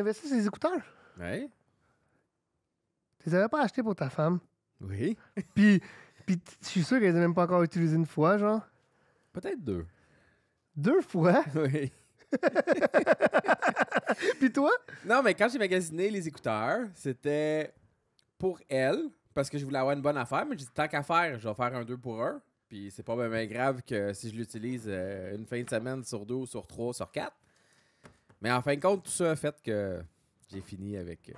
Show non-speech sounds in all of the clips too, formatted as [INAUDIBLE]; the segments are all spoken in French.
investi ces écouteurs. Oui. Tu les avais pas achetés pour ta femme. Oui. [LAUGHS] Puis, puis je suis sûr qu'elle les a même pas encore utilisés une fois, genre. Peut-être deux. Deux fois? [LAUGHS] Oui. [LAUGHS] puis toi? Non, mais quand j'ai magasiné les écouteurs, c'était pour elle, parce que je voulais avoir une bonne affaire, mais j'ai dit tant qu'à faire, je vais faire un deux pour un. Puis c'est pas même grave que si je l'utilise euh, une fin de semaine sur deux ou sur trois sur quatre. Mais en fin de compte, tout ça a fait que j'ai fini avec. Euh,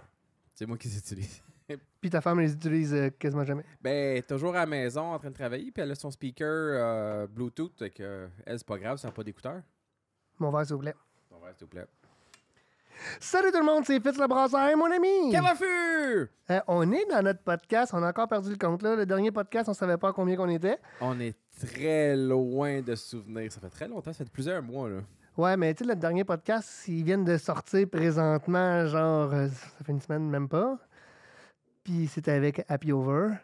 c'est moi qui les utilise. [LAUGHS] puis ta femme les utilise euh, quasiment jamais? Ben, toujours à la maison en train de travailler, puis elle a son speaker euh, Bluetooth, que elle, c'est pas grave, ça n'a pas d'écouteur. Mon verre, s'il vous plaît. Mon verre, s'il vous plaît. Salut tout le monde, c'est Fitz le brasseur, mon ami! Cavafu! fait? on est dans notre podcast, on a encore perdu le compte. Là. Le dernier podcast, on savait pas combien qu'on était. On est très loin de se souvenir. Ça fait très longtemps, ça fait plusieurs mois. Là. Ouais, mais tu sais, le dernier podcast, ils viennent de sortir présentement, genre, euh, ça fait une semaine, même pas. Puis c'était avec Happy Over.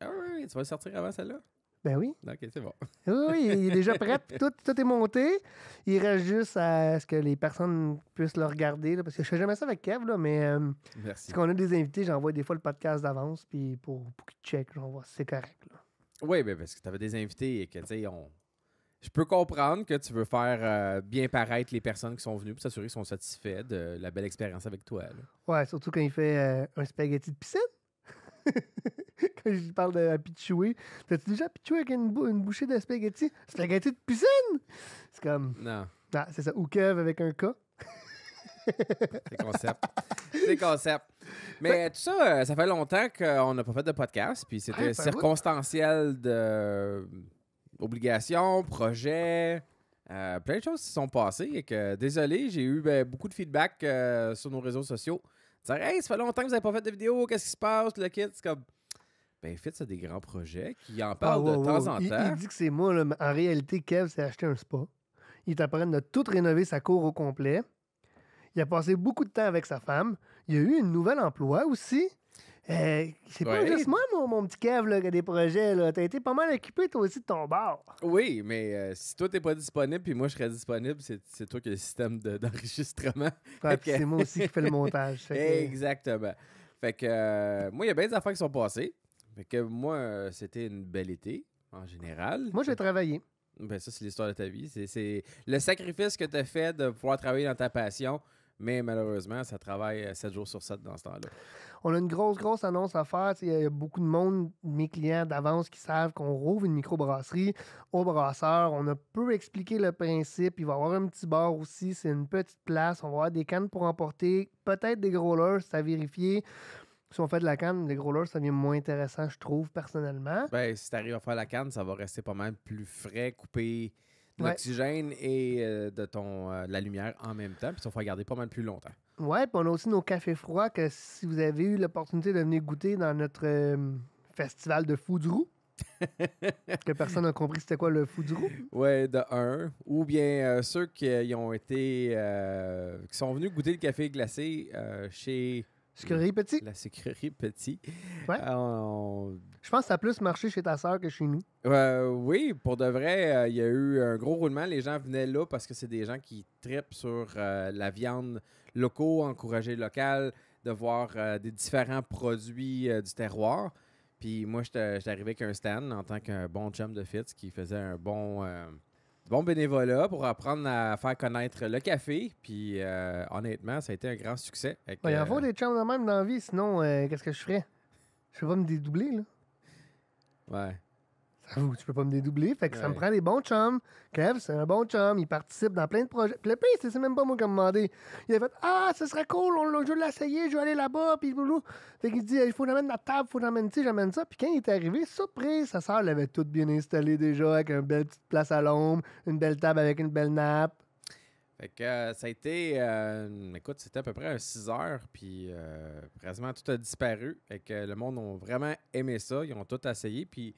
Ah oui, tu vas sortir avant celle-là? Ben oui. Ben ok, c'est bon. [LAUGHS] oui, il est déjà prêt, tout, est monté. Il reste juste à ce que les personnes puissent le regarder, parce que je fais jamais ça avec Kev, là, mais. si euh, Merci. qu'on a des invités, j'envoie des fois le podcast d'avance, puis pour, pour qu'ils checkent, j'envoie. c'est correct. Là. Oui, ben parce que tu avais des invités et que, tu sais, on je peux comprendre que tu veux faire euh, bien paraître les personnes qui sont venues pour s'assurer qu'ils sont satisfaits de la belle expérience avec toi. Ouais, surtout quand il fait euh, un spaghetti de piscine. [LAUGHS] quand je parle de pichoué, t'as-tu déjà pichoué avec une, bouchée de spaghetti? Spaghetti de piscine! C'est comme. Non. Ah, c'est ça. Ou Kev avec un K. c'est concept. C'est concept. Mais tout ça, euh, ça fait longtemps qu'on n'a pas fait de podcast, puis c'était ah, circonstanciel de obligations, projets, euh, plein de choses qui sont passées. Et que, désolé, j'ai eu ben, beaucoup de feedback euh, sur nos réseaux sociaux. Dire, hey, ça fait longtemps que vous n'avez pas fait de vidéo, qu'est-ce qui se passe, le kit? C'est comme. Ben, fait, c'est des grands projets qui en ah, parlent de temps en temps. Il, il dit que c'est moi, mais en réalité, Kev s'est acheté un spa. Il est en train de tout rénover sa cour au complet. Il a passé beaucoup de temps avec sa femme. Il a eu un nouvel emploi aussi. Euh, c'est pas juste moi, mon, petit Kev, qui a des projets. T'as été pas mal occupé, toi aussi, de ton bord. Oui, mais euh, si toi, t'es pas disponible, puis moi, je serais disponible, c'est, toi qui as le système [LAUGHS] d'enregistrement. C'est moi aussi qui fais le montage. Exactement. Fait que, euh, moi, il y a bien des affaires qui sont passées. Fait que, moi, c'était une belle été, en général. Moi, j'ai travaillé. Ben, ça, c'est l'histoire de ta vie. C'est, c'est le sacrifice que t'as fait de pouvoir travailler dans ta passion mais malheureusement, ça travaille 7 euh, jours sur 7 dans ce temps-là. On a une grosse, grosse annonce à faire. Il y a beaucoup de monde, mes clients d'avance, qui savent qu'on rouvre une microbrasserie au brasseur. On a peu expliqué le principe. Il va y avoir un petit bar aussi. C'est une petite place. On va avoir des cannes pour emporter. Peut-être des growlers, c'est à vérifier si on fait de la canne, les lurs, ça devient moins intéressant, je trouve, personnellement. Ben, si arrives à faire la canne, ça va rester pas mal plus frais, coupé l'oxygène et euh, de ton euh, la lumière en même temps, puis ça va regarder pas mal plus longtemps. Ouais, puis on a aussi nos cafés froids que si vous avez eu l'opportunité de venir goûter dans notre euh, festival de fou [LAUGHS] que personne n'a compris c'était quoi le fou Ouais, de un. Ou bien ceux qui ont été qui sont venus goûter le café glacé chez petit. La sucrerie petit. Ouais. Euh, Je pense que ça a plus marché chez ta sœur que chez nous. oui, pour de vrai, euh, il y a eu un gros roulement. Les gens venaient là parce que c'est des gens qui tripent sur euh, la viande locaux, encourager local, de voir des différents produits du terroir. Puis moi, j'étais arrivé avec un stand en tant qu'un bon chum de Fitz qui faisait un bon bon bénévolat pour apprendre à faire connaître le café. Puis euh, honnêtement, ça a été un grand succès. Il ouais, en faut des chambres de même dans la vie, sinon, euh, qu'est-ce que je ferais? Je ne vais pas me dédoubler, là. Ouais. J'avoue, tu peux pas me dédoubler. Fait que ça me prend des bons chums. Kev, c'est un bon chum. Il participe dans plein de projets. Puis le pire, c'est même pas moi qui m'a demandé. Il a fait Ah, ce serait cool, on, je vais l'essayer, je vais aller là-bas. Puis Fait qu'il dit Il faut que la table, il faut que j'amène ci, j'amène ça. Puis quand il est arrivé, surprise, sa soeur l'avait toute bien installée déjà avec une belle petite place à l'ombre, une belle table avec une belle nappe. Fait que euh, ça a été, euh, écoute, c'était à peu près un 6 heures, puis euh, tout a disparu. Fait que le monde a vraiment aimé ça, ils ont tout essayé, puis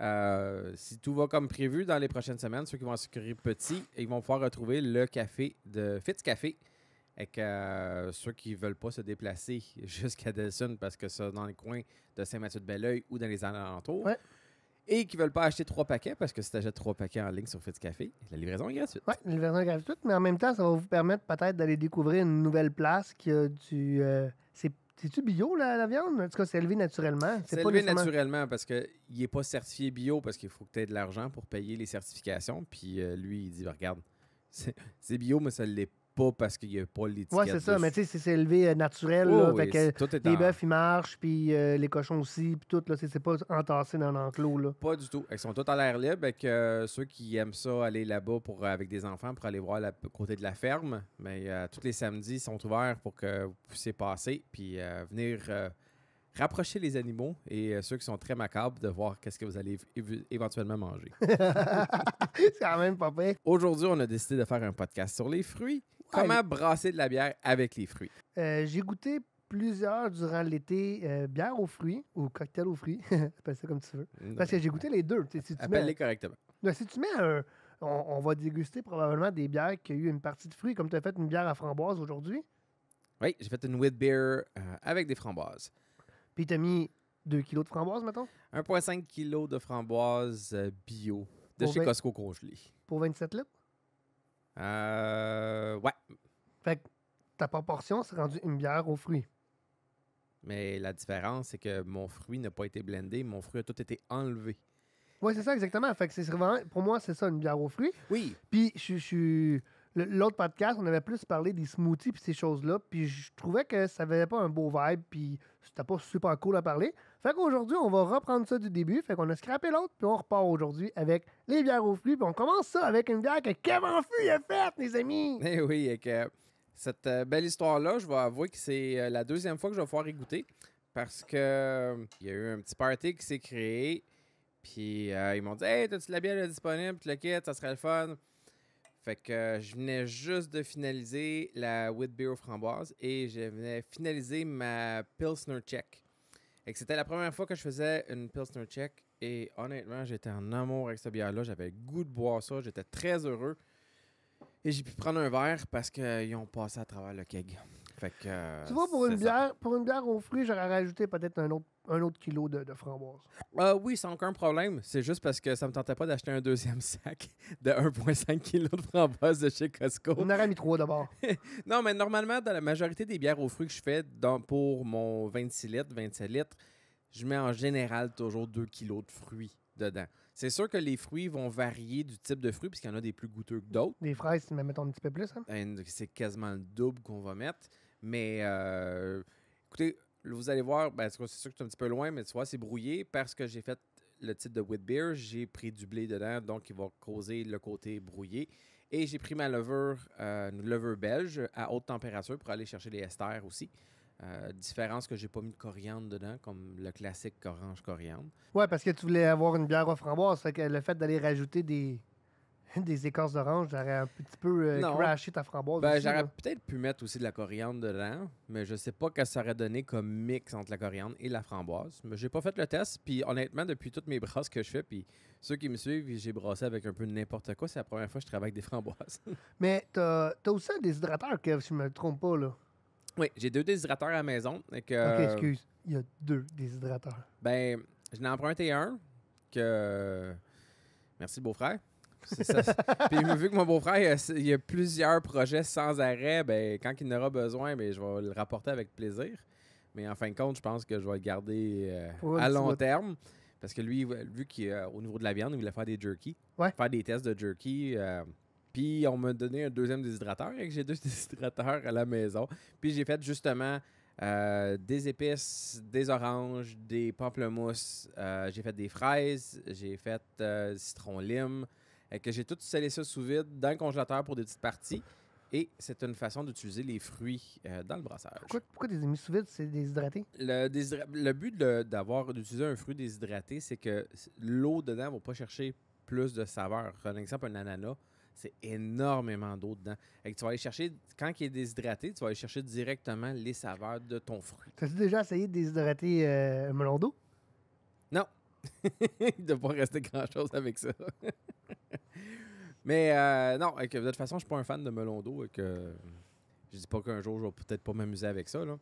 euh, si tout va comme prévu dans les prochaines semaines, ceux qui vont s'inscrire petit, ils vont pouvoir retrouver le café de Fitz Café. Avec euh, ceux qui ne veulent pas se déplacer [LAUGHS] jusqu'à Delson parce que c'est dans le coin de Saint-Mathieu-de-Belleuil ou dans les alentours. Et qui ne veulent pas acheter trois paquets parce que si tu achètes trois paquets en ligne sur Fitz Café, la livraison est gratuite. Oui, la livraison est gratuite, mais en même temps, ça va vous permettre peut-être d'aller découvrir une nouvelle place qui a du. Euh, c'est-tu bio, la, viande? En tout cas, c'est élevé naturellement. C'est élevé naturellement parce qu'il n'est pas certifié bio parce qu'il faut que tu aies de l'argent pour payer les certifications. Puis euh, lui, il dit, ben, regarde, c'est bio, mais ça ne l'est pas parce qu'il n'y a pas l'étiquette. Oui, c'est ça, mais tu sais, c'est élevé euh, naturel. là, les bœufs, ils marchent, puis euh, les cochons aussi, puis tout. C'est pas entassé dans l'enclos. Pas du tout. Ils sont tous à l'air libre. Avec, euh, ceux qui aiment ça, aller là-bas pour, avec des enfants pour aller voir le côté de la ferme. Mais tous les samedis, ils sont ouverts pour que vous puissiez passer, puis venir rapprocher les animaux et ceux qui sont très macabres de voir qu'est-ce que vous allez éventuellement manger. [LAUGHS] C'est quand même pas pire. Aujourd'hui, on a décidé de faire un podcast sur les fruits. Comment brasser de la bière avec les fruits? Euh, j'ai goûté plusieurs durant l'été euh, bière aux fruits ou cocktail aux fruits. [LAUGHS] Appelle ça comme tu veux. Mm. Parce que j'ai goûté les deux. Appelle-les correctement. Ben, si tu mets un. On, va déguster probablement des bières qui ont eu une partie de fruits, comme tu as fait une bière à framboise aujourd'hui. Oui, j'ai fait une wheat beer euh, avec des framboises. Puis tu as mis 2 kilos de framboises, mettons 1,5 kg de framboises bio de chez Costco congelé. Pour 27 litres euh, ouais. Fait que ta proportion, c'est rendu une bière aux fruits. Mais la différence, c'est que mon fruit n'a pas été blendé, mon fruit a tout été enlevé. Ouais, c'est ça, exactement. Fait que c'est pour moi, c'est ça, une bière aux fruits. Oui. Puis je suis l'autre podcast, on avait plus parlé des smoothies puis ces choses-là. Puis je trouvais que ça avait pas un beau vibe, puis c'était pas super cool à parler. Fait qu'aujourd'hui, on va reprendre ça du début. Fait qu'on a scrappé l'autre, puis on repart aujourd'hui avec les bières au flux. Puis on commence ça avec une bière que Kevin Flux a faite, les amis! Eh oui, et que cette euh, belle histoire-là, je vais avouer que c'est euh, la deuxième fois que je vais pouvoir y goûter. Parce que euh, il y a eu un petit party qui s'est créé. Puis ils m'ont dit Hey, t'as-tu la bière disponible? Puis le kit, ça serait le fun. Fait que euh, je venais juste de finaliser la Wheat Beer framboise et je venais finaliser ma Pilsner Check. Et c'était la première fois que je faisais une Pilsner Check et honnêtement, j'étais en amour avec cette bière-là. J'avais le goût de boire ça. J'étais très heureux. Et j'ai pu prendre un verre parce qu'ils ont passé à travers le keg. tu vois, pour une, bière, pour une bière aux fruits, j'aurais rajouté peut-être un autre un autre kilo de, framboise. framboises. Euh, oui, sans aucun problème. C'est juste parce que ça ne me tentait pas d'acheter un deuxième [LAUGHS] sac de 1,5 kg de framboise de chez Costco. On aurait mis trois d'abord. [LAUGHS] non, mais normalement, dans la majorité des bières aux fruits que je fais pour mon 26 litres, 27 litres, je mets en général toujours 2 kg de fruits dedans. C'est sûr que les fruits vont varier du type de fruits, puisqu'il y en a des plus goûteux que d'autres. Des fraises, tu mets un petit peu plus. Hein? Ben, c'est quasiment le double qu'on va mettre. Mais euh, écoutez, vous allez voir, ben, c'est sûr que c'est un petit peu loin, mais tu vois, c'est brouillé parce que j'ai fait le titre de wheat j'ai pris du blé dedans, donc il va causer le côté brouillé. Et j'ai pris ma levure, euh, levure belge à haute température pour aller chercher les esters aussi. Euh, différence que j'ai pas mis de coriandre dedans, comme le classique orange coriandre. Ouais, parce que tu voulais avoir une bière aux framboises, fait que le fait d'aller rajouter des, [LAUGHS] des écorces d'orange, j'aurais un petit peu euh, crashé ta framboise. Ben, j'aurais peut-être pu mettre aussi de la coriandre dedans, mais je sais pas que ça aurait donné comme mix entre la coriandre et la framboise. Mais j'ai pas fait le test, puis honnêtement, depuis toutes mes brasses que je fais, puis ceux qui me suivent, j'ai brassé avec un peu de n'importe quoi. C'est la première fois que je travaille avec des framboises. [LAUGHS] mais t'as as aussi un déshydrateur, Kev, si je me trompe pas, là. Oui, j'ai deux déshydrateurs à la maison. ok, excuse. Il y a deux déshydrateurs. Ben, je n'ai emprunté un que. Merci, beau-frère. Puis vu que mon beau-frère, il, a plusieurs projets sans arrêt, ben, quand il en aura besoin, ben, je vais le rapporter avec plaisir. Mais en fin de compte, je pense que je vais le garder euh, à long terme. Parce que lui, vu qu'au euh, niveau de la viande, il voulait faire des jerky, faire des tests de jerky. Euh, puis on m'a donné un deuxième déshydrateur et j'ai deux [LAUGHS] déshydrateurs à la maison. Puis j'ai fait justement des épices, des oranges, des pamplemousses. j'ai fait des fraises, j'ai fait citron lime. Euh, que j'ai tout scellé ça sous vide dans le congélateur pour des petites parties. Et c'est une façon d'utiliser les fruits euh, dans le brassage. Pourquoi, pourquoi des mis sous vide, c'est déshydraté? Le, but d'avoir d'utiliser un fruit déshydraté, c'est que l'eau dedans ne va pas chercher plus de saveurs. Par exemple, un ananas, c'est énormément d'eau dedans. Et tu vas aller chercher, quand il est déshydraté, tu vas aller chercher directement les saveurs de ton fruit. T'as-tu déjà essayé de déshydrater euh, un melon d'eau? Non. [LAUGHS] il ne doit pas rester grand-chose avec ça. [LAUGHS] Mais euh, non, de toute façon, je suis pas un fan de melon d'eau et que je dis pas qu'un jour je vais peut-être pas m'amuser avec ça là.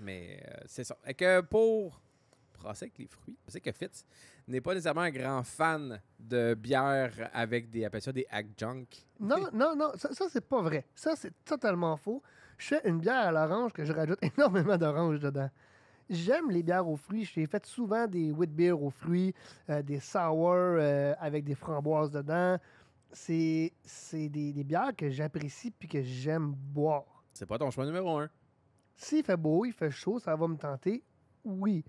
Mais euh, c'est ça. Et que pour procès avec les fruits, je que Fitz n'est pas nécessairement un grand fan de bière avec des ça, des junk ». [LAUGHS] Non, non, non, ça, c'est pas vrai. Ça c'est totalement faux. Je fais une bière à l'orange que je rajoute [LAUGHS] énormément d'orange dedans. J'aime les bières aux fruits. J'ai fait souvent des wheat beer aux fruits, euh, des sour euh, avec des framboises dedans c'est des, bières que j'apprécie puis que j'aime boire. C'est pas ton choix numéro un. S'il fait beau, il fait chaud, ça va me tenter, oui.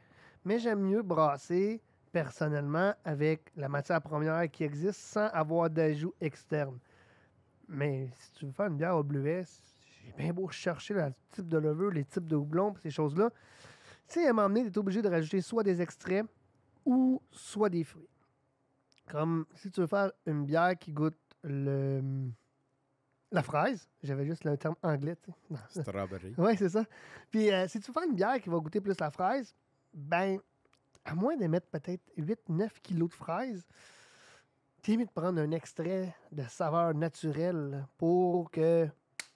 Mais j'aime mieux brasser personnellement avec la matière première qui existe sans avoir d'ajout externe. Mais si tu veux faire une bière au bleuet, j'ai bien beau chercher le type de levure, les types de houblon, ces choses-là. Tu sais, à donné, obligé de rajouter soit des extraits ou soit des fruits. Comme si tu veux faire une bière qui goûte le la fraise, j'avais juste le terme anglais. sais. Strawberry. oui, c'est ça. Puis euh, si tu veux faire une bière qui va goûter plus la fraise, ben, à moins de mettre peut-être 8-9 kilos de fraises, t'es mieux de prendre un extrait de saveur naturelle pour que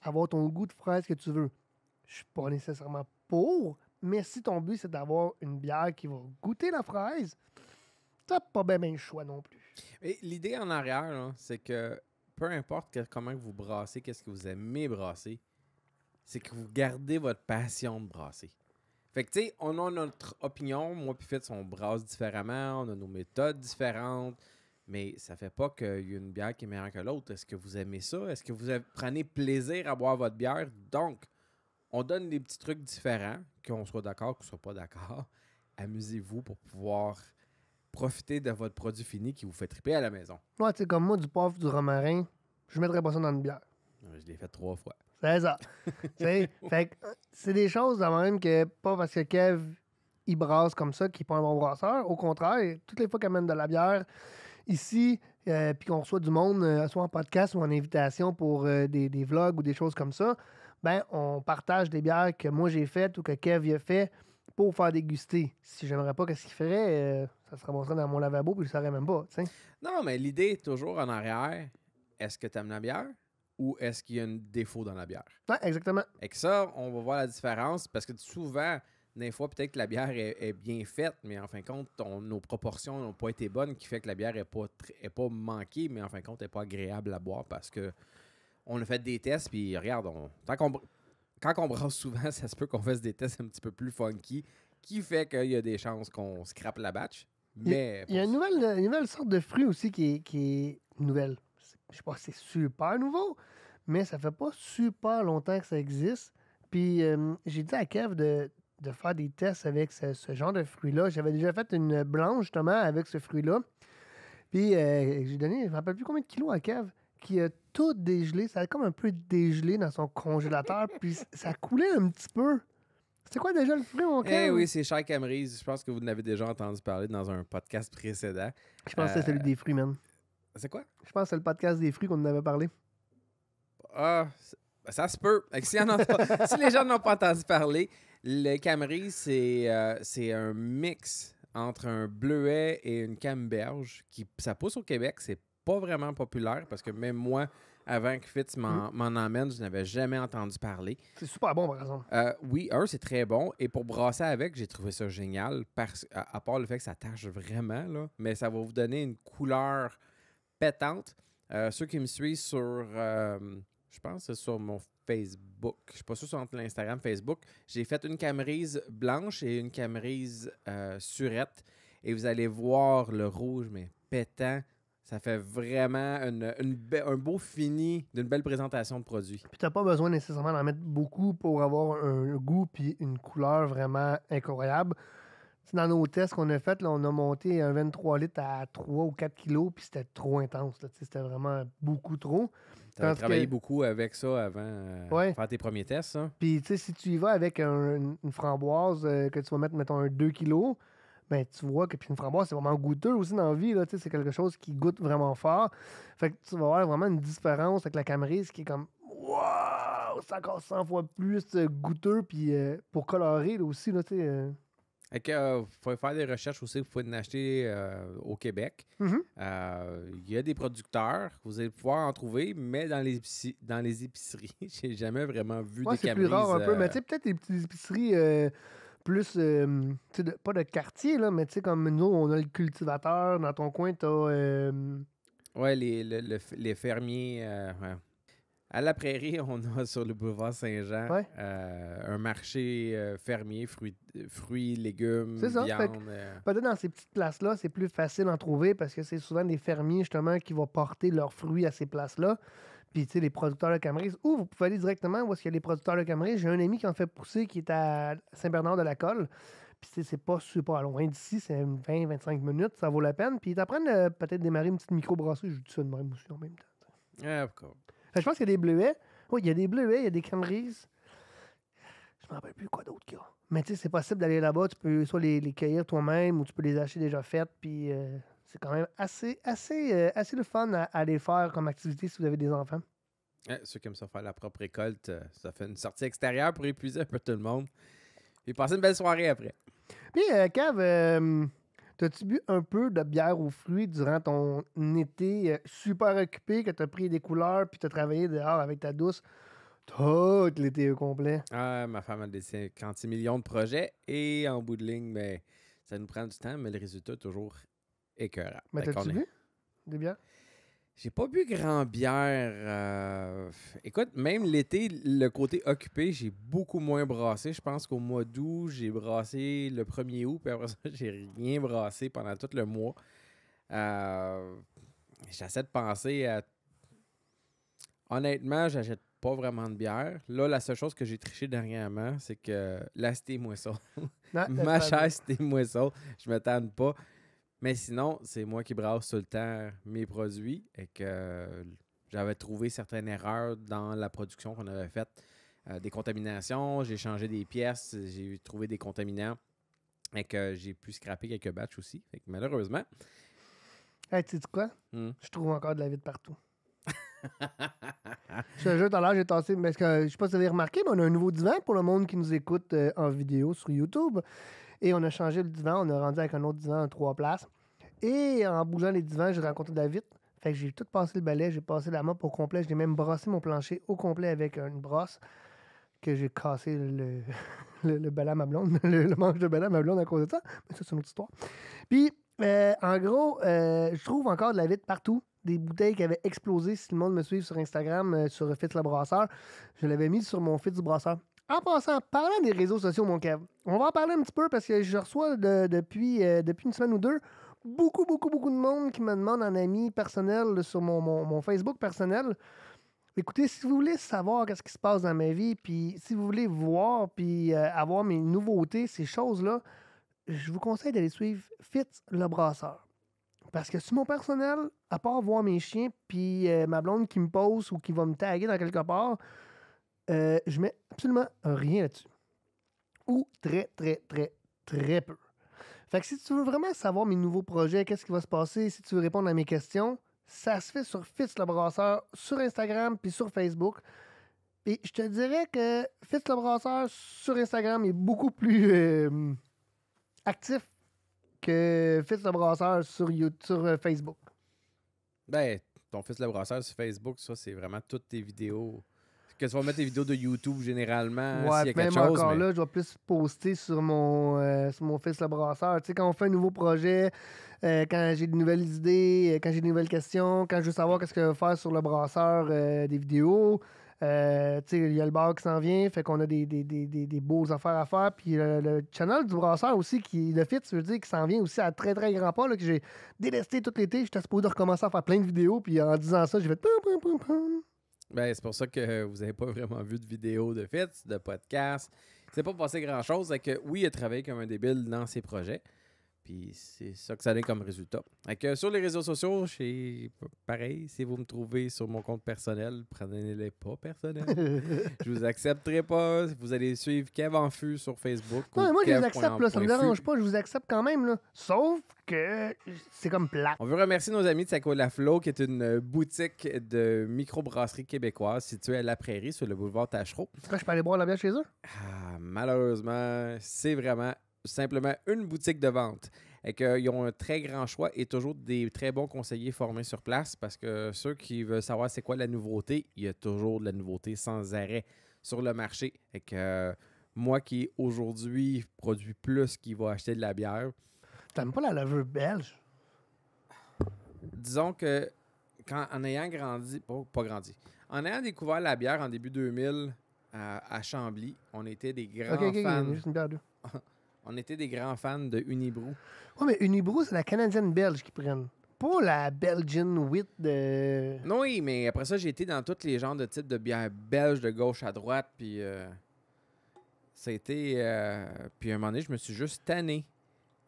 avoir ton goût de fraise que tu veux. Je suis pas nécessairement pour, mais si ton but c'est d'avoir une bière qui va goûter la fraise, t'as pas bien ben le choix non plus l'idée en arrière, c'est que peu importe comment vous brassez, qu'est-ce que vous aimez brasser, c'est que vous gardez votre passion de brasser. Fait que, tu sais, on a notre opinion. Moi, puis fait, on brasse différemment, on a nos méthodes différentes, mais ça fait pas qu'il y a une bière qui est meilleure que l'autre. Est-ce que vous aimez ça? Est-ce que vous prenez plaisir à boire votre bière? Donc, on donne des petits trucs différents, qu'on soit d'accord, qu'on soit pas d'accord. Amusez-vous pour pouvoir profiter de votre produit fini qui vous fait triper à la maison. Ouais, tu sais, comme moi, du poivre, du romarin, je mettrais pas ça dans une bière. Je l'ai fait trois fois. C'est ça. [LAUGHS] fait c'est des choses de même que pas parce que Kev il brasse comme ça qu'il n'est pas un bon brasseur. Au contraire, toutes les fois qu'il amène de la bière ici, euh, puis qu'on reçoit du monde, euh, soit en podcast ou en invitation pour euh, des, vlogs ou des choses comme ça, ben on partage des bières que moi j'ai faites ou que Kev a faites pour faire déguster. Si j'aimerais pas qu'est-ce qu'il ferait, euh, ça se remonterait dans mon lavabo puis je le saurais même pas. Non, mais l'idée est toujours en arrière. Est-ce que tu aimes la bière ou est-ce qu'il y a un défaut dans la bière? Oui, exactement. Et que ça, on va voir la différence parce que souvent, des fois, peut-être que la bière est, bien faite, mais en fin de compte, nos proportions n'ont pas été bonnes, qui fait que la bière n'est pas, pas manquée, mais en fin de compte, elle n'est pas agréable à boire parce que on a fait des tests, puis regarde, on, tant qu'on quand on brasse souvent, [LAUGHS] ça se peut qu'on fasse des tests un petit peu plus funky, qui fait qu'il y a des chances qu'on scrape la batch. Mais il y a, une, nouvelle, sorte de fruit aussi qui est, nouvelle. Je sais pas c'est super nouveau, mais ça fait pas super longtemps que ça existe. Puis euh, j'ai dit à Kev de, faire des tests avec ce, genre de fruit-là. J'avais déjà fait une blanche justement avec ce fruit-là. Puis euh, j'ai donné, je ne me rappelle plus combien de kilos à Kev qui a tout dégelé. Ça a comme un peu dégelé dans son congélateur, puis ça coulait un petit peu. C'est quoi déjà le fruit, mon Eh oui, c'est Cher Camrys. Je pense que vous l'avez déjà entendu parler dans un podcast précédent. Je pense que c'est celui euh, des fruits, même. C'est quoi? Je pense que c'est le podcast des fruits qu'on en avait parlé. Ah, ben, ça se peut. [LAUGHS] Si, les gens n'ont pas entendu parler, le Camry, euh, c'est un mix entre un bleuet et une camberge. Qui, ça pousse au Québec, c'est pas vraiment populaire parce que même moi, avant que Fitz mhm. m'en emmène, je n'avais jamais entendu parler. C'est super bon, par exemple. Euh, oui, un, c'est très bon. Et pour brasser avec, j'ai trouvé ça génial, parce, à, part le fait que ça tâche vraiment, là, mais ça va vous donner une couleur pétante. Euh, ceux qui me suivent sur, euh, je pense, c'est sur mon Facebook. Je ne suis pas sûr sur Instagram, l'Instagram Facebook. J'ai fait une camerise blanche et une camerise surette. Et vous allez voir le rouge, mais pétant ça fait vraiment un beau fini d'une belle présentation de produit. Puis t'as pas besoin nécessairement d'en mettre beaucoup pour avoir un goût puis une couleur vraiment incroyable. Dans nos tests qu'on a fait, là, on a monté un 23 litres à 3 ou 4 kilos, puis c'était trop intense. C'était vraiment beaucoup trop. Tu as travaillé beaucoup avec ça avant de euh, faire tes premiers tests. Puis si tu y vas avec une framboise euh, que tu vas mettre, mettons, un 2 kilos, ben, tu vois que puis une framboise, c'est vraiment goûteux aussi dans la vie. c'est quelque chose qui goûte vraiment fort. Fait que tu vas avoir vraiment une différence avec la Camerise qui est comme Waouh! C'est encore 100 fois plus euh, goûteux. Puis euh, pour colorer aussi, là, tu sais. Euh. faire des recherches aussi, vous pouvez en acheter au Québec. Mm-hmm. Il y a des producteurs, vous allez pouvoir en trouver, mais dans les, dans les épiceries, [LAUGHS] j'ai jamais vraiment vu ouais, des C'est plus rare un peu, mais tu sais, peut-être des petites épiceries plus, euh, pas de quartier, là, mais tu sais, comme nous, on a le cultivateur, dans ton coin, t'as... as... Euh, ouais, les, fermiers... Euh, à la prairie, on a [LAUGHS] sur le boulevard Saint-Jean un marché fermier, fruits, fruits légumes, C'est ça, viande. Peut-être dans ces petites places-là, c'est plus facile à trouver parce que c'est souvent des fermiers, justement, qui vont porter leurs fruits à ces places-là. Puis, tu sais, les producteurs de camerises. ou vous pouvez aller directement où est-ce qu'il y a les producteurs de camerises. J'ai un ami qui en fait pousser qui est à Saint-Bernard-de-la-Colle. Puis, c'est pas super loin d'ici, c'est 20-25 minutes, ça vaut la peine. Puis, t'apprends euh, peut-être démarrer une petite micro microbrasserie, je dis ça de même aussi en même temps. Ah, d'accord. je pense qu'il y a des bleuets. Oui, il y a des bleuets, il y a des camerises. Je m'en rappelle plus quoi d'autre qu'il y a. Mais tu sais, c'est possible d'aller là-bas. Tu peux soit les, cueillir toi-même ou tu peux les acheter déjà faites. Puis euh, c'est quand même assez, assez, euh, assez le fun à, aller faire comme activité si vous avez des enfants. ceux qui aiment ça faire la propre récolte, euh, ça fait une sortie extérieure pour épuiser un peu tout le monde. Et passer une belle soirée après. Bien, euh, Cav, euh, t'as-tu bu un peu de bière aux fruits durant ton été super occupé, que as pris des couleurs, puis as travaillé dehors avec ta douce? Tout l'été au complet. Ah, ma femme a des 50 millions de projets et en bout de ligne, mais ben, ça nous prend du temps, mais le résultat est toujours écœurant. Mais t'as-tu bu des bières? J'ai pas bu grand bière. Euh, écoute, même l'été, le côté occupé, j'ai beaucoup moins brassé. Je pense qu'au mois d'août, j'ai brassé le 1er août, puis après [LAUGHS] ça, j'ai rien brassé pendant tout le mois. Euh, j'essaie de penser à. Honnêtement, j'achète pas vraiment de bière. Là, la seule chose que j'ai triché dernièrement, c'est que la Cité Moisson. [LAUGHS] Ma chère Cité Moisson, je me tanne pas. Mais sinon, c'est moi qui brasse tout le temps mes produits et que j'avais trouvé certaines erreurs dans la production qu'on avait faite. Euh, des contaminations, j'ai changé des pièces, j'ai trouvé des contaminants et que j'ai pu scraper quelques batchs aussi. Fait malheureusement. Hey, tu sais quoi? Hmm. Je trouve encore de la vide partout. [LAUGHS] je te jure, tout à l'heure, j'ai tassé. Mais que, je sais pas si vous avez remarqué, mais on a un nouveau divan pour le monde qui nous écoute euh, en vidéo sur YouTube. Et on a changé le divan, on a rendu avec un autre divan, à trois places. Et en bougeant les divans, j'ai rencontré David. Fait que j'ai tout passé le balai, j'ai passé la map au complet, j'ai même brossé mon plancher au complet avec une brosse que j'ai cassé le, [LAUGHS] le, balai à ma blonde, [LAUGHS] le, manche de balai à ma blonde à cause de ça. Mais ça, c'est une autre histoire. Puis, euh, en gros, euh, je trouve encore de la vitre partout. Des bouteilles qui avaient explosé. Si le monde me suit sur Instagram, euh, sur Fitz le Brasseur, je l'avais mis sur mon Fitz Brasseur. En passant, parlant des réseaux sociaux, mon cave, on va en parler un petit peu parce que je reçois depuis, euh, depuis une semaine ou deux beaucoup, beaucoup, beaucoup de monde qui me demande en ami personnel sur mon, Facebook personnel. Écoutez, si vous voulez savoir qu'est-ce qui se passe dans ma vie, puis si vous voulez voir, puis euh, avoir mes nouveautés, ces choses-là, je vous conseille d'aller suivre Fitz le brasseur. Parce que sur mon personnel, à part voir mes chiens, puis euh, ma blonde qui me pose ou qui va me taguer dans quelque part, euh, je mets absolument rien là-dessus. Ou très, très, très, très peu. Fait que si tu veux vraiment savoir mes nouveaux projets, qu'est-ce qui va se passer, si tu veux répondre à mes questions, ça se fait sur Fitz le Brasseur, sur Instagram, puis sur Facebook. Et je te dirais que Fitz le Brasseur sur Instagram est beaucoup plus euh, actif que Fitz le Brasseur sur, YouTube, euh, Facebook. Ben, ton fils le Brasseur sur Facebook, ça, c'est vraiment toutes tes vidéos que tu vas mettre des vidéos de YouTube généralement. Ouais, quelque chose, encore là, je vais plus poster sur mon, euh, mon fils le brasseur. Tu sais, quand on fait un nouveau projet, euh, quand j'ai de nouvelles idées, euh, quand j'ai de nouvelles questions, quand je veux savoir qu'est-ce que faire sur le brasseur des vidéos. tu sais, il y a le bar qui s'en vient, fait qu'on a des, beaux affaires à faire. Puis le channel du brasseur aussi, qui, le fit, je veux dire, qui s'en vient aussi à très très grand pas, que j'ai délesté tout l'été. J'étais supposé recommencer à faire plein de vidéos, puis en disant ça, j'ai fait. Ben, c'est pour ça que [LAUGHS] vous n'avez pas vraiment vu de vidéos de fits, de podcasts. C'est pas passé grand-chose. que oui, il a travaillé comme un débile dans ses projets. Puis c'est ça que ça donne comme résultat. sur les réseaux sociaux, c'est pareil. Si vous me trouvez sur mon compte personnel, prenez-les pas personnels. [LAUGHS] je vous accepterai pas. Vous allez suivre Kev en sur Facebook. moi, je les accepte. Là, ça me dérange pas. Je vous accepte quand même. Là. Sauf que c'est comme plat. On veut remercier nos amis de Saco La Flow, qui est une boutique de microbrasserie québécoise située à La Prairie, sur le boulevard Tachereau. que je peux aller boire la bière chez eux? Ah, malheureusement, c'est vraiment simplement une boutique de vente et qu'ils ont un très grand choix et toujours des très bons conseillers formés sur place parce que ceux qui veulent savoir c'est quoi la nouveauté, il y a toujours de la nouveauté sans arrêt sur le marché. Et que moi qui aujourd'hui produis plus, qui va acheter de la bière. T'aimes pas la levure belge? Disons que quand, en ayant grandi, pas, pas grandi, en ayant découvert la bière en début 2000 à, Chambly, on était des grands fans. [LAUGHS] On était des grands fans de Unibrew. Oui, mais Unibrew, c'est la canadienne belge qui prennent. Pas la Belgian Wit de. Non, oui, mais après ça, j'ai été dans tous les genres de types de bières belges de gauche à droite, puis. ça euh, C'était. Euh, puis un moment donné, je me suis juste tanné.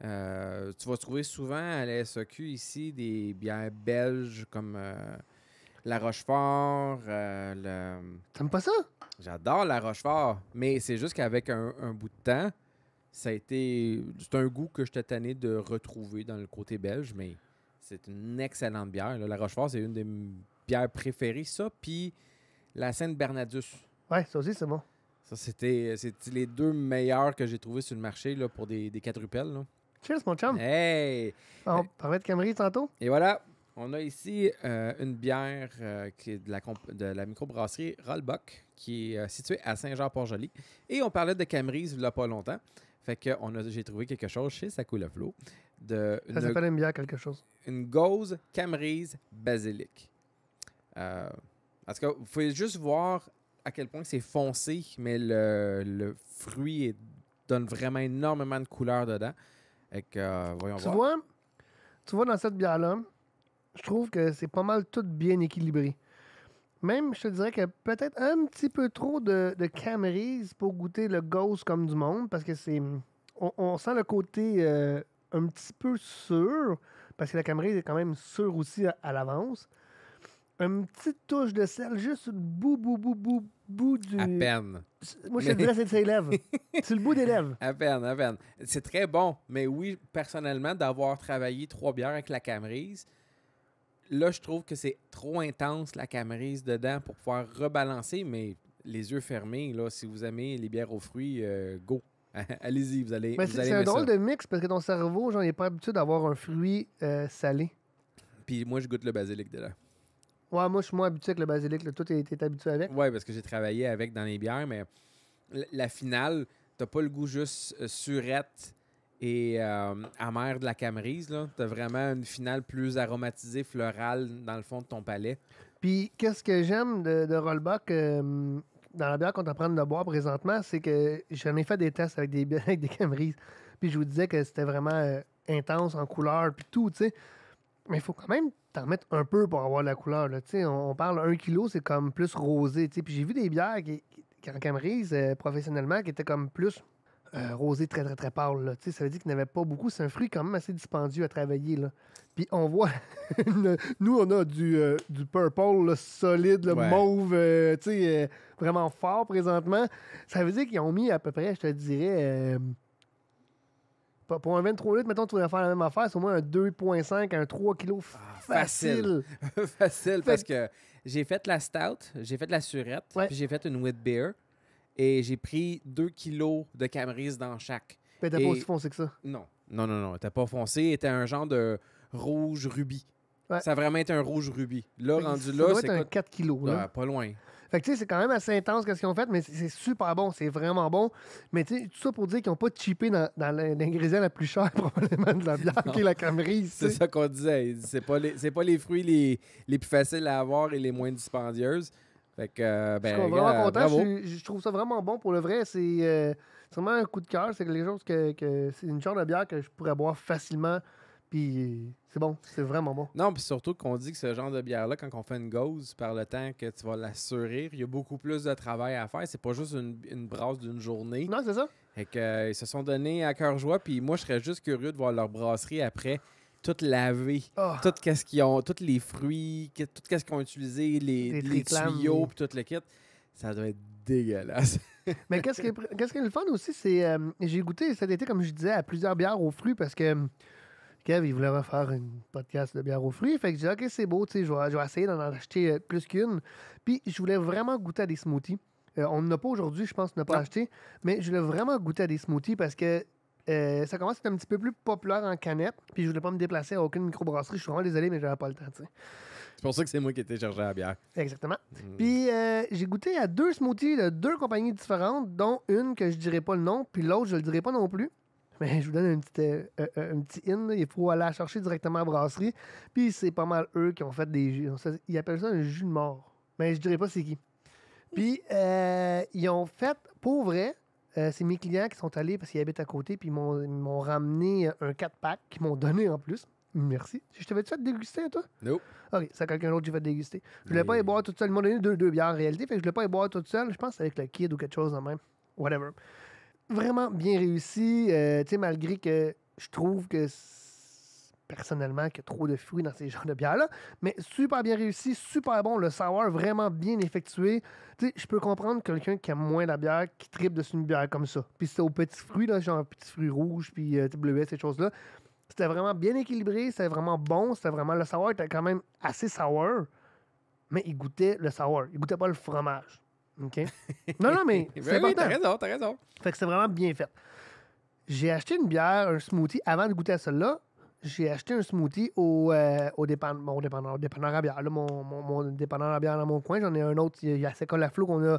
Euh, tu vas trouver souvent à la SAQ ici des bières belges comme la Rochefort. le... T'aimes pas ça? J'adore la Rochefort, mais c'est juste qu'avec un bout de temps ça a été. C'est un goût que je t'ai tanné de retrouver dans le côté belge, mais c'est une excellente bière. la Rochefort, c'est une des bières préférées, ça. Puis la Sainte-Bernadus. Ouais, ça aussi, c'est bon. Ça, c'était les deux meilleurs que j'ai trouvés sur le marché là, pour des, des quadrupelles. Cheers, mon chum. Hey! On parlait de Camry tantôt. Et voilà, on a ici euh, une bière euh, qui est de la, de la microbrasserie Ralbock, qui est euh, située à Saint-Jean-Port-Joli. Et on parlait de Camry il n'y a pas longtemps. Fait que on a, j'ai trouvé quelque chose chez Sakoulaflo. De ça s'appelle une bière quelque chose. Une gauze camerise basilic. parce euh, que vous pouvez juste voir à quel point c'est foncé, mais le, le fruit donne vraiment énormément de couleur dedans. Fait que, euh, voyons tu voir. Vois, tu vois, dans cette bière-là, je trouve que c'est pas mal tout bien équilibré. Même, je te dirais que peut-être un petit peu trop de, de pour goûter le Ghost comme du monde, parce que c'est. On, sent le côté euh, un petit peu sûr, parce que la Camerise est quand même sûre aussi à, l'avance. Une petite touche de sel, juste le bout, bout, bout, bout, bout du. À peine. Moi, je te dirais, c'est de ses lèvres. c'est le bout des lèvres. À peine, à peine. C'est très bon, mais oui, personnellement, d'avoir travaillé trois bières avec la Camerise, là, je trouve que c'est trop intense la Camerise dedans pour pouvoir rebalancer, mais les yeux fermés, là, si vous aimez les bières aux fruits, euh, go. [LAUGHS] Allez-y, vous allez. Mais c'est un drôle de mix parce que ton cerveau, j'en ai pas habitué d'avoir un fruit euh, salé. Puis moi, je goûte le basilic dedans. Ouais, moi, je suis moins habitué avec le basilic. tout tout, était habitué avec? Ouais, parce que j'ai travaillé avec dans les bières, mais la finale, t'as pas le goût juste euh, surette et euh, amère de la Camerise. Tu as vraiment une finale plus aromatisée, florale, dans le fond de ton palais. Puis, qu'est-ce que j'aime de, de Rollback euh, dans la bière qu'on t'apprend de boire présentement, c'est que j'en ai fait des tests avec des, [LAUGHS] avec des Camerises. Puis, je vous disais que c'était vraiment euh, intense en couleur, puis tout, tu sais. Mais il faut quand même t'en mettre un peu pour avoir de la couleur. Là. On, on parle un kilo, c'est comme plus rosé. Puis j'ai vu des bières qui, en Camerise professionnellement qui étaient comme plus euh, rosé très, très, très pâle. Ça veut dire qu'il n'y avait pas beaucoup. C'est un fruit quand même assez dispendieux à travailler. Là. Puis on voit, [LAUGHS] nous, on a du, euh, du purple solide, le mauve, euh, vraiment fort présentement. Ça veut dire qu'ils ont mis à peu près, je te dirais, pour un 23 litres, mettons, tu voudrais faire la même affaire, c'est au moins un 2,5, un 3 kg ah, facile. Facile, [LAUGHS] parce que j'ai fait la stout, j'ai fait la surette, puis j'ai fait une wheat beer et j'ai pris 2 kilos de Camerise dans chaque. Mais t'as pas aussi foncé que ça? Non. Non, non, non. T'as pas foncé. Était un genre de rouge rubis. Ça a vraiment été un rouge rubis. Là, rendu là, c'est. un 4 kilos. Ah, pas loin. Fait que tu sais, c'est quand même assez intense ce qu'ils ont fait, mais c'est super bon, c'est vraiment bon. Mais tu sais, tout ça pour dire qu'ils n'ont pas chippé dans, l'ingrédient la plus cher, [LAUGHS] probablement, de la bière, qui est la camerise. C'est ça qu'on disait. C'est pas, les, pas les fruits les, les plus faciles à avoir et les moins dispendieuses. Fait euh, ben, je Je, trouve ça vraiment bon. Pour le vrai, c'est vraiment euh, un coup de cœur. C'est quelque chose que, c'est une genre de bière que je pourrais boire facilement. Puis c'est bon, c'est vraiment bon. Non, puis surtout qu'on dit que ce genre de bière-là, quand on fait une gauze, par le temps que tu vas l'assurer, il y a beaucoup plus de travail à faire. C'est pas juste une, une brasse d'une journée. Non, c'est ça. Fait que, euh, ils se sont donnés à cœur joie. Puis moi, je serais juste curieux de voir leur brasserie après tout lavé, ah. tout qu'est-ce qu'ils ont, tous les fruits, tout qu'est-ce qu'ils ont utilisé, les, les, les tuyaux, puis tout le kit. Ça doit être dégueulasse. [LAUGHS] Mais qu'est-ce qui, quest le fun aussi, c'est euh, j'ai goûté cet été, comme je disais, à plusieurs bières aux fruits parce que Kev, il voulait faire un podcast de bières aux fruits. Fait que j'ai dit, OK, c'est beau, tu sais, je vais essayer d'en acheter euh, plus qu'une. Puis je voulais vraiment goûter à des smoothies. Euh, on n'a pas aujourd'hui, je pense, on n'a pas acheté. Mais je voulais vraiment goûter à des smoothies parce que euh, ça commence à être un petit peu plus populaire en canette. Puis je voulais pas me déplacer à aucune microbrasserie. Je suis vraiment désolé, mais j'avais pas le temps. C'est pour ça que c'est moi qui étais chargé à la bière. Exactement. Mm. Puis euh, j'ai goûté à deux smoothies de deux compagnies différentes, dont une que je dirais pas le nom, puis l'autre je le dirais pas non plus. [LAUGHS] Mais je vous donne un petit, euh, in. Il faut aller la chercher directement à la brasserie. Puis c'est pas mal eux qui ont fait des jus. Ils appellent ça un jus de mort. Mais je dirais pas c'est qui. Puis ils ont fait, pour vrai, euh, c'est mes clients qui sont allés parce qu'ils habitent à côté, puis ils m'ont ramené euh, un 4-pack qu'ils m'ont donné en plus. Merci. Je t'avais-tu fait déguster, toi? Non. OK, c'est quelqu'un d'autre que j'ai fait déguster. Je voulais pas y boire tout seul. Ils m'ont donné deux, deux, bières en réalité, fait que je voulais pas y boire tout seul. Je pense avec le kid ou quelque chose en même. Whatever. Vraiment bien réussi, euh, tu sais, malgré que je trouve que personnellement que trop de fruits dans ces [LAUGHS] genres de bières-là. Mais super bien réussi, super bon. Le sour, vraiment bien effectué. Tu sais, je peux comprendre quelqu'un qui aime moins la bière, qui tripe dessus une bière comme ça. Puis c'est aux petits fruits, là, genre petits fruits rouges, puis euh, bleuets, ces choses-là. C'était vraiment bien équilibré, c'était vraiment bon, c'était vraiment... Le sour était quand même assez sour, mais il goûtait le sour. Il goûtait pas le fromage. OK? [LAUGHS] Non, non, mais c'est oui, t'as raison, t'as raison. Fait que c'est vraiment bien fait. J'ai acheté une bière, un smoothie, avant de goûter à celle-là, j'ai acheté un smoothie au, euh, dépendant au, dépanneur, à bière. Là, mon, mon, dépanneur à bière dans mon coin, j'en ai un autre. Il y a flo qu'on a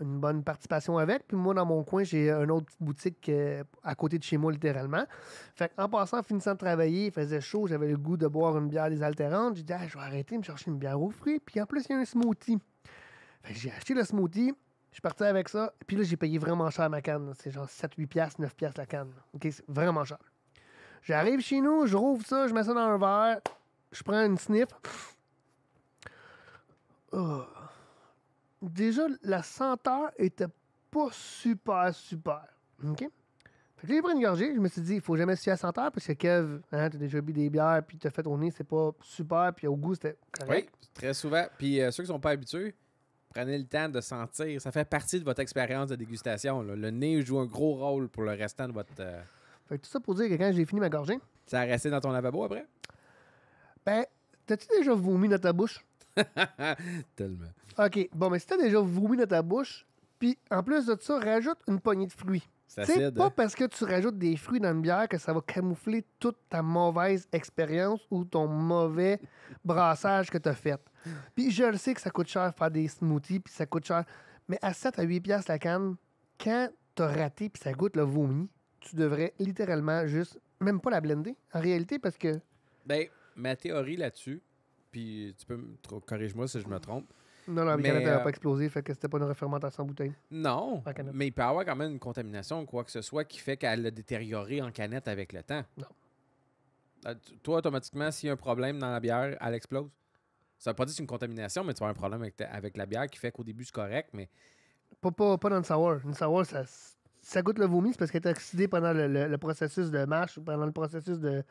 une bonne participation avec. Puis moi, dans mon coin, j'ai une autre boutique euh, à côté de chez moi, littéralement. Fait en passant, finissant de travailler, il faisait chaud, j'avais le goût de boire une bière désaltérante. J'ai dit, ah, je vais arrêter de me chercher une bière au fruits. Puis en plus, il y a un smoothie. Fait j'ai acheté le smoothie. Je suis parti avec ça. Puis là, j'ai payé vraiment cher ma canne. C'est genre 7, 8 9 la canne. OK, c'est vraiment cher. J'arrive chez nous, je rouvre ça, je mets ça dans un verre, je prends une sniff. Ah. Déjà, la senteur était pas super, super. OK? Fait que j'ai pris une gorgée, je me suis dit, il faut jamais se la à senteur parce que Kev, hein, t'as déjà bu des bières, puis t'as fait ton nez, c'est pas super, puis au goût, c'était correct. Oui, très souvent. Puis euh, ceux qui sont pas habitués, prenez le temps de sentir. Ça fait partie de votre expérience de dégustation. Le nez joue un gros rôle pour le restant de votre. Euh, fait que tout ça pour dire que quand j'ai fini ma gorgée. Ça a resté dans ton lavabo après? Ben, t'as-tu déjà vomi dans ta bouche? [LAUGHS] Tellement. OK. Bon, mais si t'as déjà vomi dans ta bouche, puis en plus de ça, rajoute une poignée de fruits. C'est pas hein? parce que tu rajoutes des fruits dans une bière que ça va camoufler toute ta mauvaise expérience ou ton mauvais brassage que t'as fait. Puis je le sais que ça coûte cher faire des smoothies, puis ça coûte cher. Mais à 7 à 8 piastres la canne, quand t'as raté puis ça goûte le vomi, tu devrais littéralement juste, même pas la blender, en réalité, parce que. Ben, ma théorie là-dessus, puis tu peux me corrige-moi si je me trompe. Non, la canette n'a pas explosé, fait que c'était pas une refermentation en bouteille. Non, mais il peut y avoir quand même une contamination ou quoi que ce soit qui fait qu'elle a détérioré en canette avec le temps. Non. Euh, toi, automatiquement, s'il y a un problème dans la bière, elle explose. Ça ne veut pas dire que c'est une contamination, mais tu as un problème avec, la bière qui fait qu'au début, c'est correct, mais... Pas, pas, dans le sour. Une sour, ça, ça goûte le vomi, c'est parce qu'elle est oxydée pendant le, processus de marche, ou pendant le processus de,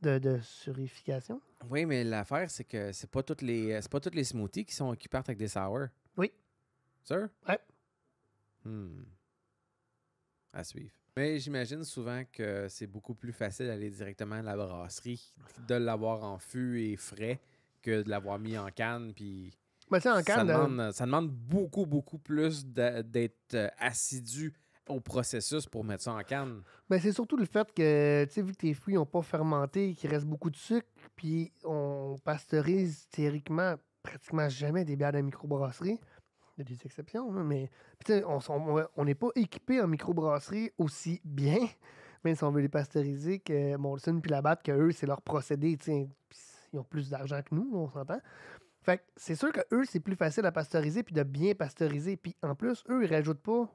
de, surification. Oui, mais l'affaire, c'est que c'est pas toutes les c'est pas toutes les smoothies qui sont qui avec des sour. Oui. Sûr? Ouais. Hmm. À suivre. Mais j'imagine souvent que c'est beaucoup plus facile d'aller directement à la brasserie, de l'avoir en fût et frais, que de l'avoir mis en canne. Puis ben, en canne, euh, ça demande beaucoup, beaucoup plus d'être euh, assidu au processus pour mettre ça en canne? Ben, c'est surtout le fait que, tu sais, vu que tes fruits n'ont pas fermenté, qu'il reste beaucoup de sucre, puis on pasteurise théoriquement pratiquement jamais des bières de microbrasserie. Il y a des exceptions, mais on n'est pas équipé en microbrasserie aussi bien, [LAUGHS] même si on veut les pasteuriser, que Molson puis Labatt, que eux, c'est leur procédé. Ils ont plus d'argent que nous, on s'entend. Fait c'est sûr que eux, c'est plus facile à pasteuriser puis de bien pasteuriser. Puis en plus, eux, ils rajoutent pas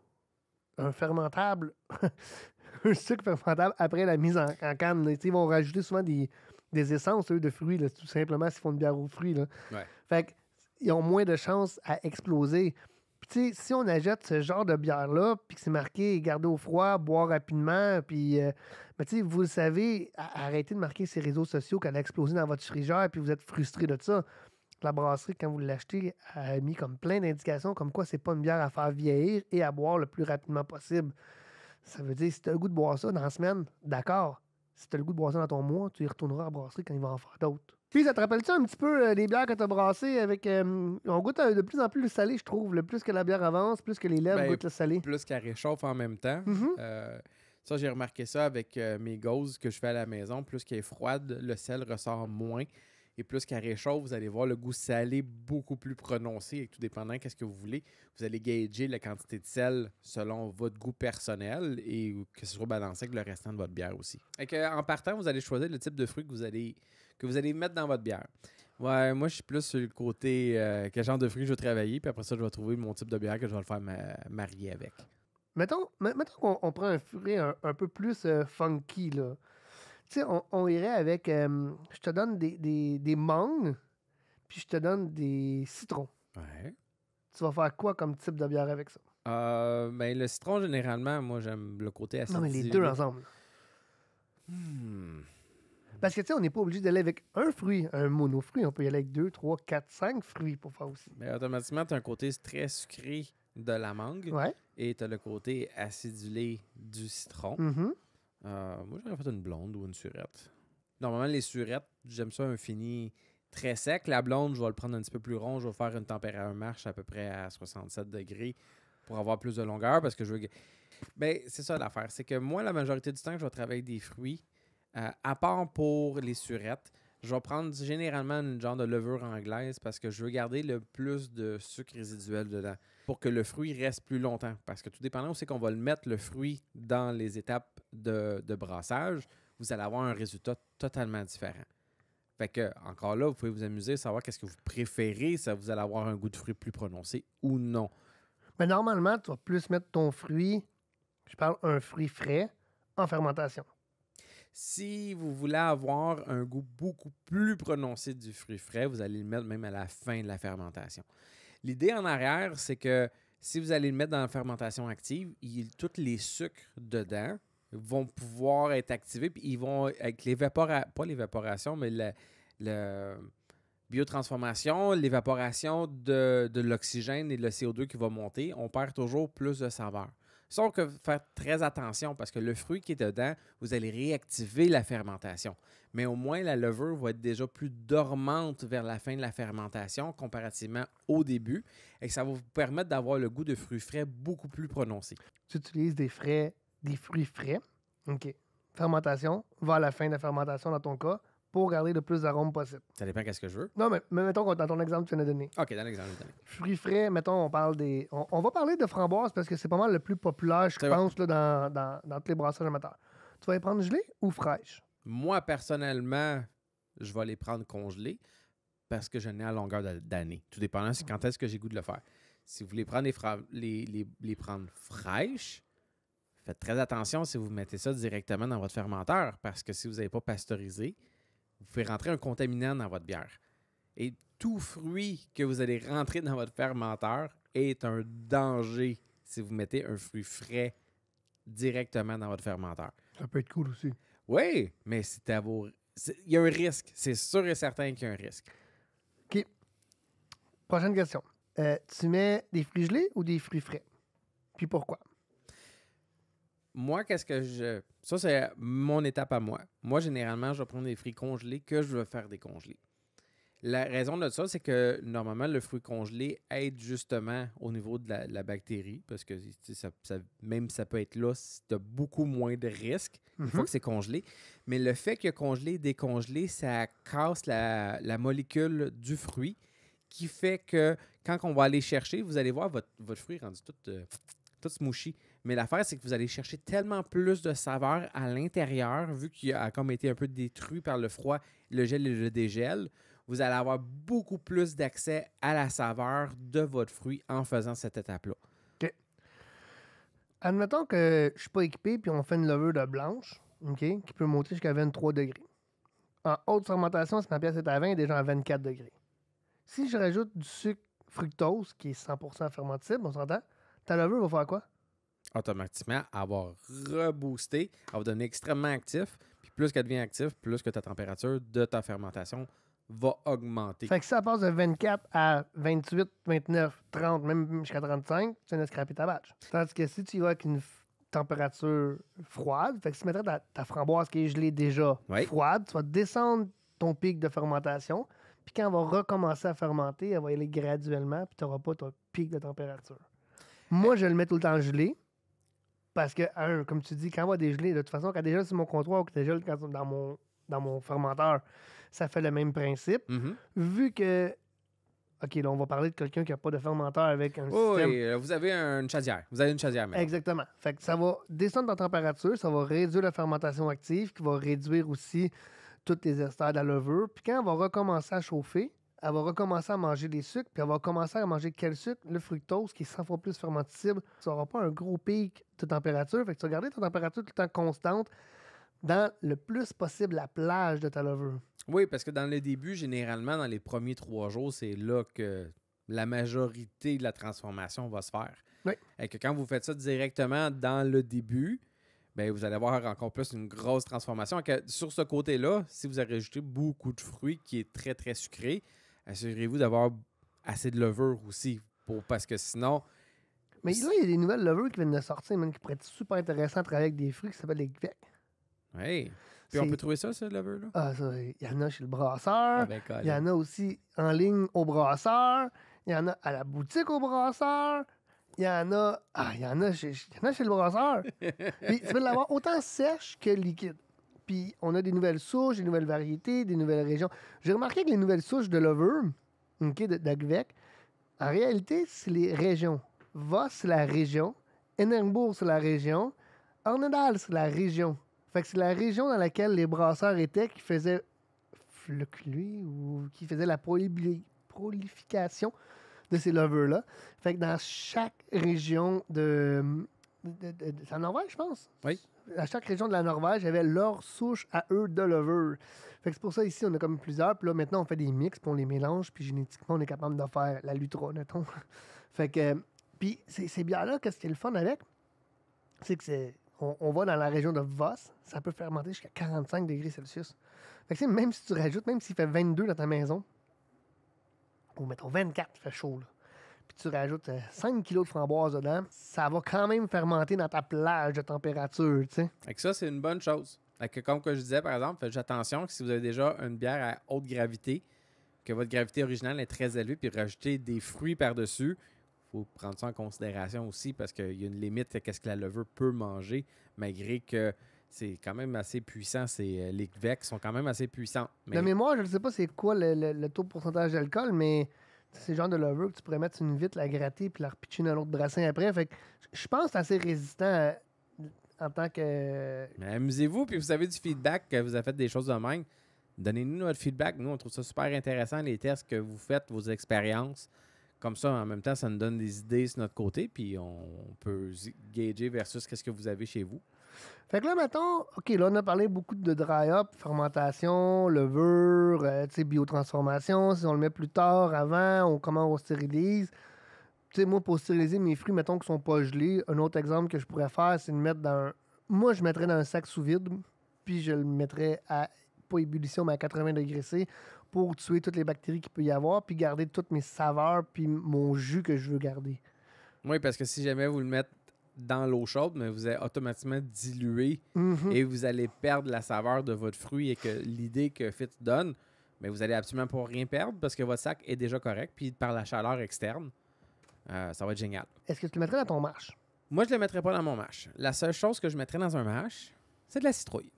un fermentable, [LAUGHS] un sucre fermentable après la mise en, canne. Ils vont rajouter souvent des, essences, eux, de fruits, tout simplement, s'ils font une bière aux fruits. Là. Fait ont moins de chances à exploser. Puis, si on achète ce genre de bière-là, puis que c'est marqué garder au froid, boire rapidement, puis. Euh, tu vous le savez, arrêtez de marquer ces réseaux sociaux qu'elle a explosé dans votre frigère, puis vous êtes frustré de ça la brasserie, quand vous l'achetez, a mis comme plein d'indications comme quoi c'est pas une bière à faire vieillir et à boire le plus rapidement possible. Ça veut dire, si tu as le goût de boire ça dans la semaine, d'accord. Si tu as le goût de boire ça dans ton mois, tu y retourneras à la brasserie quand il va en faire d'autres. Puis ça te rappelle-tu un petit peu euh, les bières que tu as brassées avec. Euh, on goûte euh, de plus en plus le salé, je trouve. Le plus que la bière avance, plus que les lèvres ben, goûtent le salé. Plus qu'elle réchauffe en même temps. Mm-hmm. ça, j'ai remarqué ça avec mes gauzes que je fais à la maison. Plus qu'elle est froide, le sel ressort moins et plus qu'à réchauffe, vous allez voir le goût salé beaucoup plus prononcé et tout dépendant qu'est-ce que vous voulez. Vous allez gager la quantité de sel selon votre goût personnel et que ce soit balancé avec le restant de votre bière aussi. Et que, en partant, vous allez choisir le type de fruit que vous allez, que vous allez mettre dans votre bière. Ouais, moi, je suis plus sur le côté euh, quel genre de fruit je veux travailler, puis après ça, je vais trouver mon type de bière que je vais le faire marier avec. Mettons, qu'on prend un fruit un, peu plus euh, funky, là on, irait avec. Euh, je te donne des, mangues, puis je te donne des citrons. Tu vas faire quoi comme type de bière avec ça? Euh, ben, le citron, généralement, moi, j'aime le côté acidulé. Non, mais les deux ensemble. Hmm. Parce que, tu sais, on n'est pas obligé d'aller avec un fruit, un monofruit. On peut y aller avec deux, trois, quatre, cinq fruits pour faire aussi. Mais ben, automatiquement, tu as un côté très sucré de la mangue. Et tu as le côté acidulé du citron. Mm-hmm. Euh, moi, j'aurais fait une blonde ou une surette. Normalement, les surettes, j'aime ça un fini très sec. La blonde, je vais le prendre un petit peu plus rond. Je vais faire une température marche à peu près à 67 degrés pour avoir plus de longueur parce que je veux. Ben, c'est ça l'affaire. C'est que moi, la majorité du temps, je vais travailler des fruits, euh, à part pour les surettes. Je vais prendre généralement une genre de levure anglaise parce que je veux garder le plus de sucre résiduel dedans pour que le fruit reste plus longtemps. Parce que tout dépendant où c'est qu'on va le mettre, le fruit, dans les étapes de, brassage, vous allez avoir un résultat totalement différent. Fait que, encore là, vous pouvez vous amuser, savoir qu'est-ce que vous préférez, ça vous allez avoir un goût de fruit plus prononcé ou non. Mais normalement, tu vas plus mettre ton fruit, je parle un fruit frais, en fermentation. Si vous voulez avoir un goût beaucoup plus prononcé du fruit frais, vous allez le mettre même à la fin de la fermentation. L'idée en arrière, c'est que si vous allez le mettre dans la fermentation active, tous les sucres dedans vont pouvoir être activés, puis ils vont, avec l'évaporation, pas l'évaporation, mais la biotransformation, l'évaporation de, de l'oxygène et le CO2 qui va monter, on perd toujours plus de saveur. Sauf que faire très attention parce que le fruit qui est dedans, vous allez réactiver la fermentation. Mais au moins, la levure va être déjà plus dormante vers la fin de la fermentation comparativement au début et ça va vous permettre d'avoir le goût de fruits frais beaucoup plus prononcé. Tu utilises des, frais, des fruits frais. OK. Fermentation, vers la fin de la fermentation dans ton cas pour garder le plus d'arômes possible. Ça dépend qu'est-ce que je veux. Non, mais, mettons mettons dans ton exemple tu viens as donné. OK, dans l'exemple que Fruits frais, mettons, on parle des. On, va parler de framboises parce que c'est pas mal le plus populaire, je pense, dans, tous les brassages amateurs. Tu vas les prendre gelées ou fraîches? Moi, personnellement, je vais les prendre congelées parce que je n'ai à longueur d'année. Tout dépendant, c'est quand est-ce que j'ai goût de le faire. Si vous voulez prendre les, les, les prendre fraîches, faites très attention si vous mettez ça directement dans votre fermenteur parce que si vous n'avez pas pasteurisé, vous pouvez rentrer un contaminant dans votre bière. Et tout fruit que vous allez rentrer dans votre fermenteur est un danger si vous mettez un fruit frais directement dans votre fermenteur. Ça peut être cool aussi. Oui, mais c'est à vos. Il y a un risque. C'est sûr et certain qu'il y a un risque. OK. Prochaine question. Euh, tu mets des fruits gelés ou des fruits frais? Puis pourquoi? moi, qu'est-ce que je. Ça, c'est mon étape à moi. Moi, généralement, je vais prendre des fruits congelés que je veux faire décongeler. La raison de ça, c'est que normalement, le fruit congelé aide justement au niveau de la, bactérie, parce que ça, même ça peut être là, tu beaucoup moins de risques une fois mhm. que c'est congelé. Mais le fait que congelé et décongelé, ça casse la, molécule du fruit, qui fait que quand on va aller chercher, vous allez voir votre, votre fruit rendu tout, euh, tout mais l'affaire, c'est que vous allez chercher tellement plus de saveur à l'intérieur, vu qu'il a comme été un peu détruit par le froid, le gel et le dégel. Vous allez avoir beaucoup plus d'accès à la saveur de votre fruit en faisant cette étape-là. OK. Admettons que je suis pas équipé, puis on fait une levure de blanche, OK, qui peut monter jusqu'à 23 degrés. En haute fermentation, si ma pièce est à 20, elle est déjà à 24 degrés. Si je rajoute du sucre fructose, qui est 100% fermentable, on s'entend, ta levure va faire quoi? automatiquement, elle va rebooster, elle va devenir extrêmement actif. Puis plus qu'elle devient active, plus que ta température de ta fermentation va augmenter. Fait que ça passe de 24 à 28, 29, 30, même jusqu'à 35, tu c'est un ta tabac. Tandis que si tu vois vas avec une température froide, fait que si tu mettrais ta, framboise qui est gelée déjà froide, tu vas descendre ton pic de fermentation, puis quand elle va recommencer à fermenter, elle va y aller graduellement, puis tu n'auras pas ton pic de température. Moi, je le mets tout le temps gelé. Parce que, un, comme tu dis, quand on va dégeler, de toute façon, quand déjà, sur mon comptoir ou que dégèle quand, dans, mon, dans mon fermenteur, ça fait le même principe. Mm-hmm. Vu que OK, là, on va parler de quelqu'un qui n'a pas de fermenteur avec un système. Oui, euh, vous avez une chasière. Vous avez une chaudière Exactement. Fait que ça va descendre en température, ça va réduire la fermentation active, qui va réduire aussi toutes les esters de la levure. Puis quand on va recommencer à chauffer, elle va recommencer à manger des sucres, puis elle va commencer à manger quel sucre? Le fructose, qui est 100 fois plus fermentable Tu n'auras pas un gros pic de température. Fait que tu vas garder ta température tout le temps constante dans le plus possible la plage de ta levure. Oui, parce que dans le début, généralement, dans les premiers trois jours, c'est là que la majorité de la transformation va se faire. Oui. Et que quand vous faites ça directement dans le début, Bien, vous allez avoir encore plus une grosse transformation. Sur ce côté-là, si vous avez ajouté beaucoup de fruits qui est très, très sucré, assurez-vous d'avoir assez de levure aussi. parce que sinon. Mais là, il y a des nouvelles levures qui viennent de sortir, même, qui pourraient être super intéressantes à travailler avec des fruits qui s'appellent les gvec. Oui. Puis on peut trouver ça, cette levure-là? Ah, ça, il y en a chez le brasseur. il y en a aussi en ligne au brasseur. Il y en a à la boutique au brasseur. Il y en a. Ah, il y en a chez, y en a chez le brasseur. [LAUGHS] Puis, tu peux l'avoir autant sèche que liquide. Puis on a des nouvelles souches, des nouvelles variétés, des nouvelles régions. J'ai remarqué que les nouvelles souches de Lover, OK, en réalité, c'est les régions. Voss, c'est la région. Ennembourg, c'est la région. Ornedal, c'est la région. Fait que c'est la région dans laquelle les brasseurs étaient qui faisaient lui ou qui faisaient la prolification de ces lovers-là. Fait que dans chaque région de. ça Norvège, je pense. Oui à chaque région de la Norvège avait leur souche à eux de levure. Fait que c'est pour ça, ici, on a comme plusieurs. Puis là, maintenant, on fait des mix, puis on les mélange, puis génétiquement, on est capable de faire la lutra, mettons. [LAUGHS] fait que. Puis c'est bien là qu'est-ce qui est le fun avec? C'est que c'est. On, va dans la région de Voss, ça peut fermenter jusqu'à 45 degrés Celsius. Fait que, même si tu rajoutes, même s'il fait 22 dans ta maison, ou mettons 24, fait chaud, puis tu rajoutes 5 euh, kg de framboises dedans, ça va quand même fermenter dans ta plage de température, tu sais. Et que ça, c'est une bonne chose. que comme je disais, par exemple, faites attention que si vous avez déjà une bière à haute gravité, que votre gravité originale est très élevée, puis rajouter des fruits par-dessus, faut prendre ça en considération aussi parce qu'il y a une limite à ce que la levure peut manger, malgré que c'est quand même assez puissant. C'est, euh, les sont quand même assez puissants. Mais... De mémoire, je ne sais pas c'est quoi le, taux de pourcentage d'alcool, mais c'est le genre de lover que tu pourrais mettre une vitre, la gratter, puis la repitcher dans l'autre brassin après. Fait je pense que c'est assez résistant euh, en tant que. Amusez-vous, puis vous avez du feedback que vous avez fait des choses de même. Donnez-nous notre feedback. Nous, on trouve ça super intéressant, les tests que vous faites, vos expériences. Comme ça, en même temps, ça nous donne des idées sur notre côté, puis on peut gager versus qu'est-ce que vous avez chez vous. Fait que là, mettons, OK, là, on a parlé beaucoup de dry-up, fermentation, levure, euh, tu sais, biotransformation. Si on le met plus tard, avant, on, comment on stérilise. Tu sais, moi, pour stériliser mes fruits, mettons, qui sont pas gelés, un autre exemple que je pourrais faire, c'est de mettre dans un... Moi, je mettrais dans un sac sous vide, puis je le mettrais à pas ébullition, mais à 80 degrés C pour tuer toutes les bactéries qu'il peut y avoir, puis garder toutes mes saveurs, puis mon jus que je veux garder. Oui, parce que si jamais vous le mettez dans l'eau chaude, mais vous êtes automatiquement dilué mhm. et vous allez perdre la saveur de votre fruit et que l'idée que Fitz donne, mais vous allez absolument pas rien perdre parce que votre sac est déjà correct. Puis par la chaleur externe, euh, ça va être génial. Est-ce que tu le mettrais dans ton mâche? Moi, je ne le mettrais pas dans mon mâche. La seule chose que je mettrais dans un mâche, c'est de la citrouille.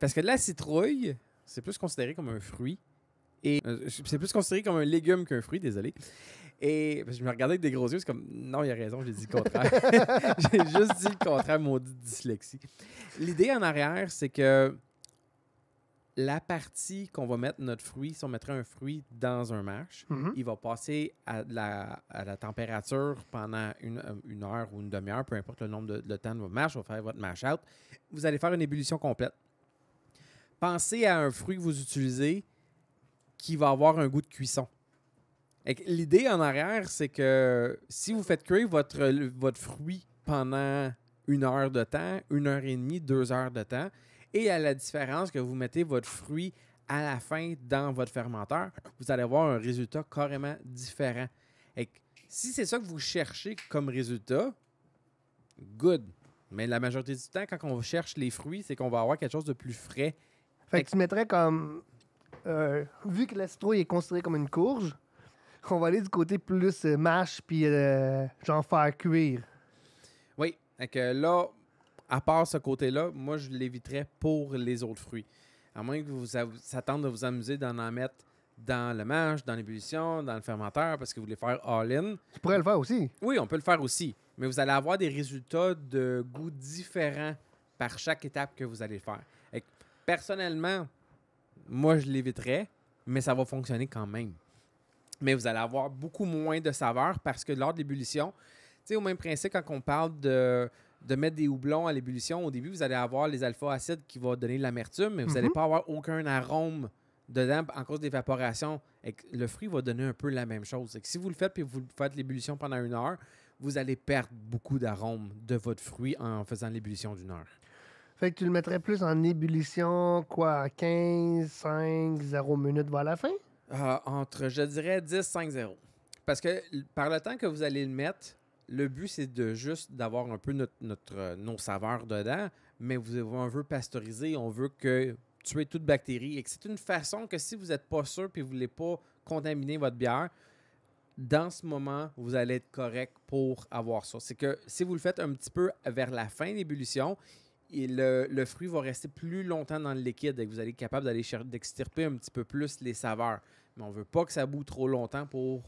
Parce que de la citrouille, c'est plus considéré comme un fruit. Et euh, c'est plus considéré comme un légume qu'un fruit, désolé. Et je me regardais avec des gros yeux, c'est comme non, il a raison, j'ai dit le contraire. [LAUGHS] j'ai juste dit le contraire, maudit dyslexie. L'idée en arrière, c'est que la partie qu'on va mettre notre fruit, si on mettrait un fruit dans un marche, mhm. il va passer à la, température pendant euh, une, heure ou une demi-heure, peu importe le nombre de temps de votre marche, on va faire votre mash out. Vous allez faire une ébullition complète. Pensez à un fruit que vous utilisez qui va avoir un goût de cuisson. L'idée en arrière, c'est que si vous faites cuire votre, votre fruit pendant une heure de temps, une heure et demie, deux heures de temps, et à la différence que vous mettez votre fruit à la fin dans votre fermenteur, vous allez avoir un résultat carrément différent. si c'est ça que vous cherchez comme résultat, good. Mais la majorité du temps, quand on cherche les fruits, c'est qu'on va avoir quelque chose de plus frais. Fait que tu mettrais comme. Euh, vu que la citrouille est considérée comme une courge, on va aller du côté plus euh, mâche, puis j'en euh, genre faire cuire. Oui, donc là, à part ce côté-là, moi, je l'éviterais pour les autres fruits. À moins que vous s'attendez de vous amuser d'en mettre dans le mâche, dans l'ébullition, dans le fermenteur, parce que vous voulez faire all-in. Tu pourrais le faire aussi. Oui, on peut le faire aussi. Mais vous allez avoir des résultats de goût différents par chaque étape que vous allez faire. Et personnellement, moi, je l'éviterais, mais ça va fonctionner quand même mais vous allez avoir beaucoup moins de saveur parce que lors de l'ébullition, tu sais, au même principe, quand on parle de, de mettre des houblons à l'ébullition, au début, vous allez avoir les alpha-acides qui vont donner de l'amertume, mais vous n'allez mhm. pas avoir aucun arôme dedans en cause d'évaporation. Le fruit va donner un peu la même chose. si vous le faites puis vous faites l'ébullition pendant une heure, vous allez perdre beaucoup d'arômes de votre fruit en faisant l'ébullition d'une heure. Fait que tu le mettrais plus en ébullition, quoi, 15, 5, 0 minutes vers la fin? Euh, entre, je dirais, 10-5-0. Parce que par le temps que vous allez le mettre, le but, c'est de juste d'avoir un peu notre, euh, nos saveurs dedans, mais vous, on veut pasteuriser, on veut que tuer toute bactérie. Et c'est une façon que si vous n'êtes pas sûr et vous ne voulez pas contaminer votre bière, dans ce moment, vous allez être correct pour avoir ça. C'est que si vous le faites un petit peu vers la fin d'ébullition, et le, fruit va rester plus longtemps dans le liquide et vous allez être capable d'aller d'extirper un petit peu plus les saveurs. Mais on ne veut pas que ça boue trop longtemps pour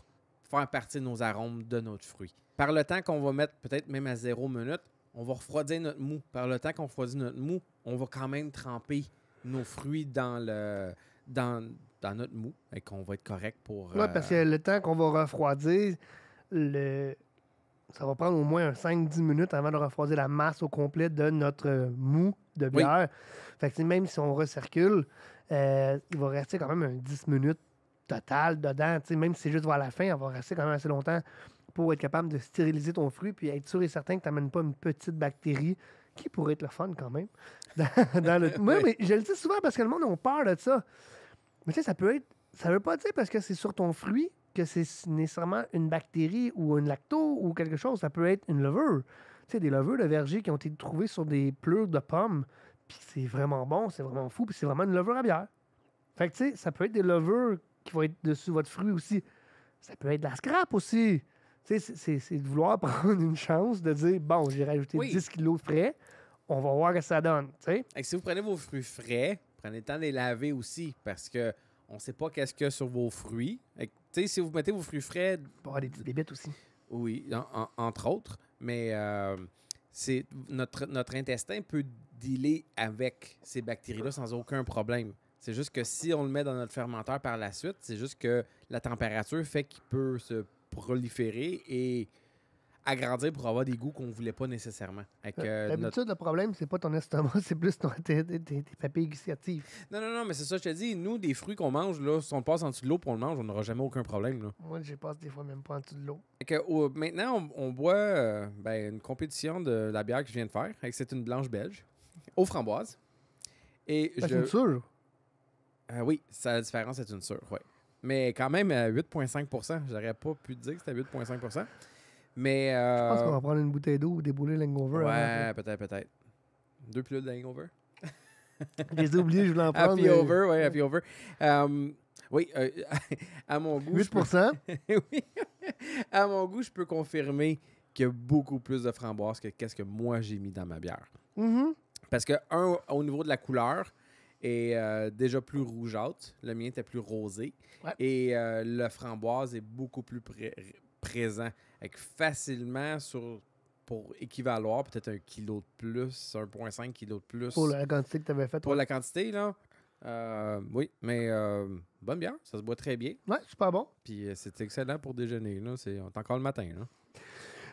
faire partie de nos arômes de notre fruit. Par le temps qu'on va mettre, peut-être même à zéro minute, on va refroidir notre mou. Par le temps qu'on refroidit notre mou, on va quand même tremper nos fruits dans le dans, dans notre mou et qu'on va être correct pour. Oui, parce que euh, le temps qu'on va refroidir, le, ça va prendre au moins 5-10 minutes avant de refroidir la masse au complet de notre euh, mou de bière. Fait que même si on recircule, euh, il va rester quand même un 10 minutes total dedans. même si c'est juste vers la fin, elle va rester quand même assez longtemps pour être capable de stériliser ton fruit puis être sûr et certain que tu n'amènes pas une petite bactérie qui pourrait être le fun quand même. [LAUGHS] Dans, [LAUGHS] mais je le dis souvent parce que le monde a peur de ça. Mais tu sais, ça peut être. Ça veut pas dire parce que c'est sur ton fruit que c'est nécessairement une bactérie ou une lacto ou quelque chose. Ça peut être une levure. Tu sais, des levures de verger qui ont été trouvées sur des pleurs de pommes. Puis c'est vraiment bon, c'est vraiment fou, puis c'est vraiment une levure à bière. Fait que, tu sais, ça peut être des levures qui vont être dessus votre fruit aussi. Ça peut être de la scrap aussi. Tu sais, c'est de vouloir [LAUGHS] prendre une chance de dire, bon, j'ai rajouté 10 kilos frais, on va voir ce que ça donne, tu sais. Et si vous prenez vos fruits frais, prenez le temps de les laver aussi, parce que on sait pas qu'est-ce qu'il y a sur vos fruits si vous mettez vos fruits frais. pour des, des bêtes aussi. Oui, entre autres. Mais euh, notre, notre intestin peut dealer avec ces bactéries-là sans aucun problème. C'est juste que si on le met dans notre fermenteur par la suite, c'est juste que la température fait qu'il peut se proliférer et agrandir pour avoir des goûts qu'on voulait pas nécessairement. Euh, euh, d'habitude, le problème, c'est pas ton estomac, [LAUGHS] c'est plus tes, tes, papilles Non, non, non, mais c'est ça, je te dis, nous, des fruits qu'on mange, là, si on passe en dessous de l'eau pour le manger on n'aura jamais aucun problème. Moi, je passe des fois même pas en dessous de l'eau. maintenant, on, boit euh, ben, une compétition de la bière que je viens de faire. et C'est une blanche belge, aux framboises. C'est une sûre? oui, ça, la différence est une sûre, oui. Mais quand même, à 8,5 j'aurais pas pu dire que c'était 8,5 mais. Je pense euh, qu'on va prendre une bouteille d'eau ou débouler l'Ingover. Ouais, peut-être, peut-être. Deux pilules d'hangover. je [LAUGHS] les ai je voulais en prendre. Happy over, ouais, happy over. Hum, oui, euh, [LAUGHS] à mon goût. 8 [LAUGHS] Oui. À mon goût, je peux confirmer qu'il y a beaucoup plus de framboises que qu'est-ce que moi j'ai mis dans ma bière. Mm-hmm. Parce que, un, au niveau de la couleur, est euh, déjà plus rougeâtre. Le mien était plus rosé. Et le framboise est beaucoup plus présent avec facilement sur pour équivaloir peut-être un kilo de plus, 1,5 kilo de plus. Pour la quantité que tu avais faite. Pour la quantité, là. Euh, oui, mais euh, bonne bière, ça se boit très bien. Ouais, pas bon. Puis euh, c'est excellent pour déjeuner, là. C'est, on est encore le matin,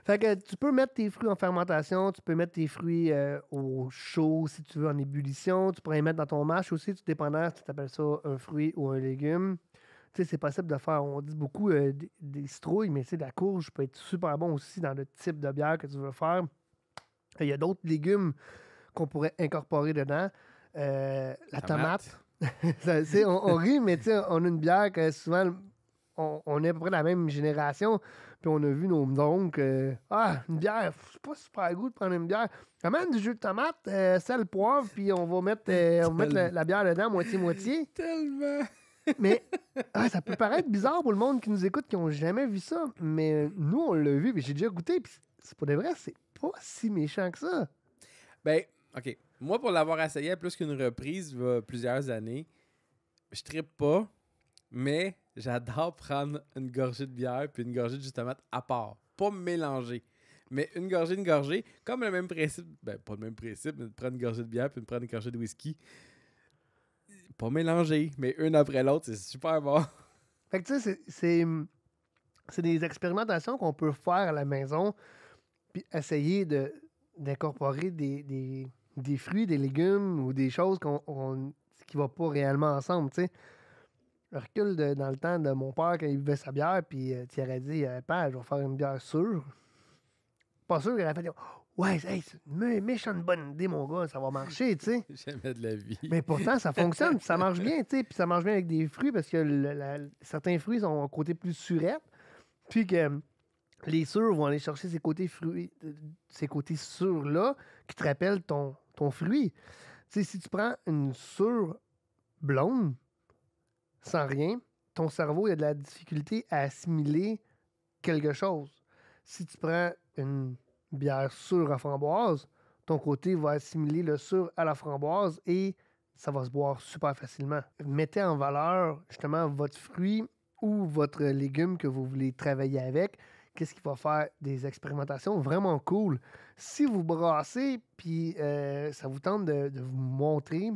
Fait que tu peux mettre tes fruits en fermentation, tu peux mettre tes fruits euh, au chaud si tu veux en ébullition, tu pourrais les mettre dans ton mâche aussi, tu dépendant si tu t'appelles ça un fruit ou un légume sais, c'est possible de faire, on dit beaucoup euh, des, citrouilles, mais de la courge peut être super bon aussi dans le type de bière que tu veux faire. Il y a d'autres légumes qu'on pourrait incorporer dedans. Euh, la tomate. [LAUGHS] ça, on, rit, mais on a une bière que souvent, on, est à peu près de la même génération. Puis on a vu nos donc que... Euh, ah, une bière, c'est pas super goût de prendre une bière. Comment du jus de tomate, sel, poivre, puis on va mettre, la, bière dedans, moitié-moitié. Tellement! mais ah, ça peut paraître bizarre pour le monde qui nous écoute, qui n'ont jamais vu ça. Mais euh, nous, on l'a vu, mais j'ai déjà goûté. Puis c'est pour de vrai, c'est pas si méchant que ça. Ben, OK. Moi, pour l'avoir essayé à plus qu'une reprise, plusieurs années, je tripe pas, mais j'adore [LAUGHS] prendre une gorgée de bière puis une gorgée de jus de tomate à part. Pas mélanger. Mais une gorgée, une gorgée, comme le même principe, ben pas le même principe, mais de prendre une gorgée de bière puis prendre une gorgée de whisky pas mélangé, mais une après l'autre, c'est super bon. [LAUGHS] Fait que tu sais, hum, c'est, des expérimentations qu'on peut faire à la maison, puis essayer de, d'incorporer des, fruits, des légumes ou des choses qu'on, qui ne vont pas réellement ensemble, tu sais. Je recule dans le temps de mon père quand il buvait sa bière, puis euh, tu aurais dit, euh, Père, je vais faire une bière sûre. Pas sûr, il aurait fait oh, Ouais, c'est une méchante bonne idée, mon gars, ça va marcher, tu sais. [LAUGHS] Jamais de la vie. Mais pourtant, ça fonctionne, ça marche bien, tu sais. Puis ça marche bien avec des fruits parce que certains fruits ont un côté plus surette. Puis que hum, les sûrs vont aller chercher ces côtés fruits, euh, ces côtés sûrs-là qui te rappellent ton, ton fruit. Tu sais, si tu prends une sûre blonde, sans rien, ton cerveau, il a de la difficulté à assimiler quelque chose. Si tu prends une bière sûre à framboise, ton côté va assimiler le sur à la framboise et ça va se boire super facilement. Mettez en valeur justement votre fruit ou votre légume que vous voulez travailler avec. Qu'est-ce qui va faire des expérimentations vraiment cool? Si vous brassez, puis euh, ça vous tente de, vous montrer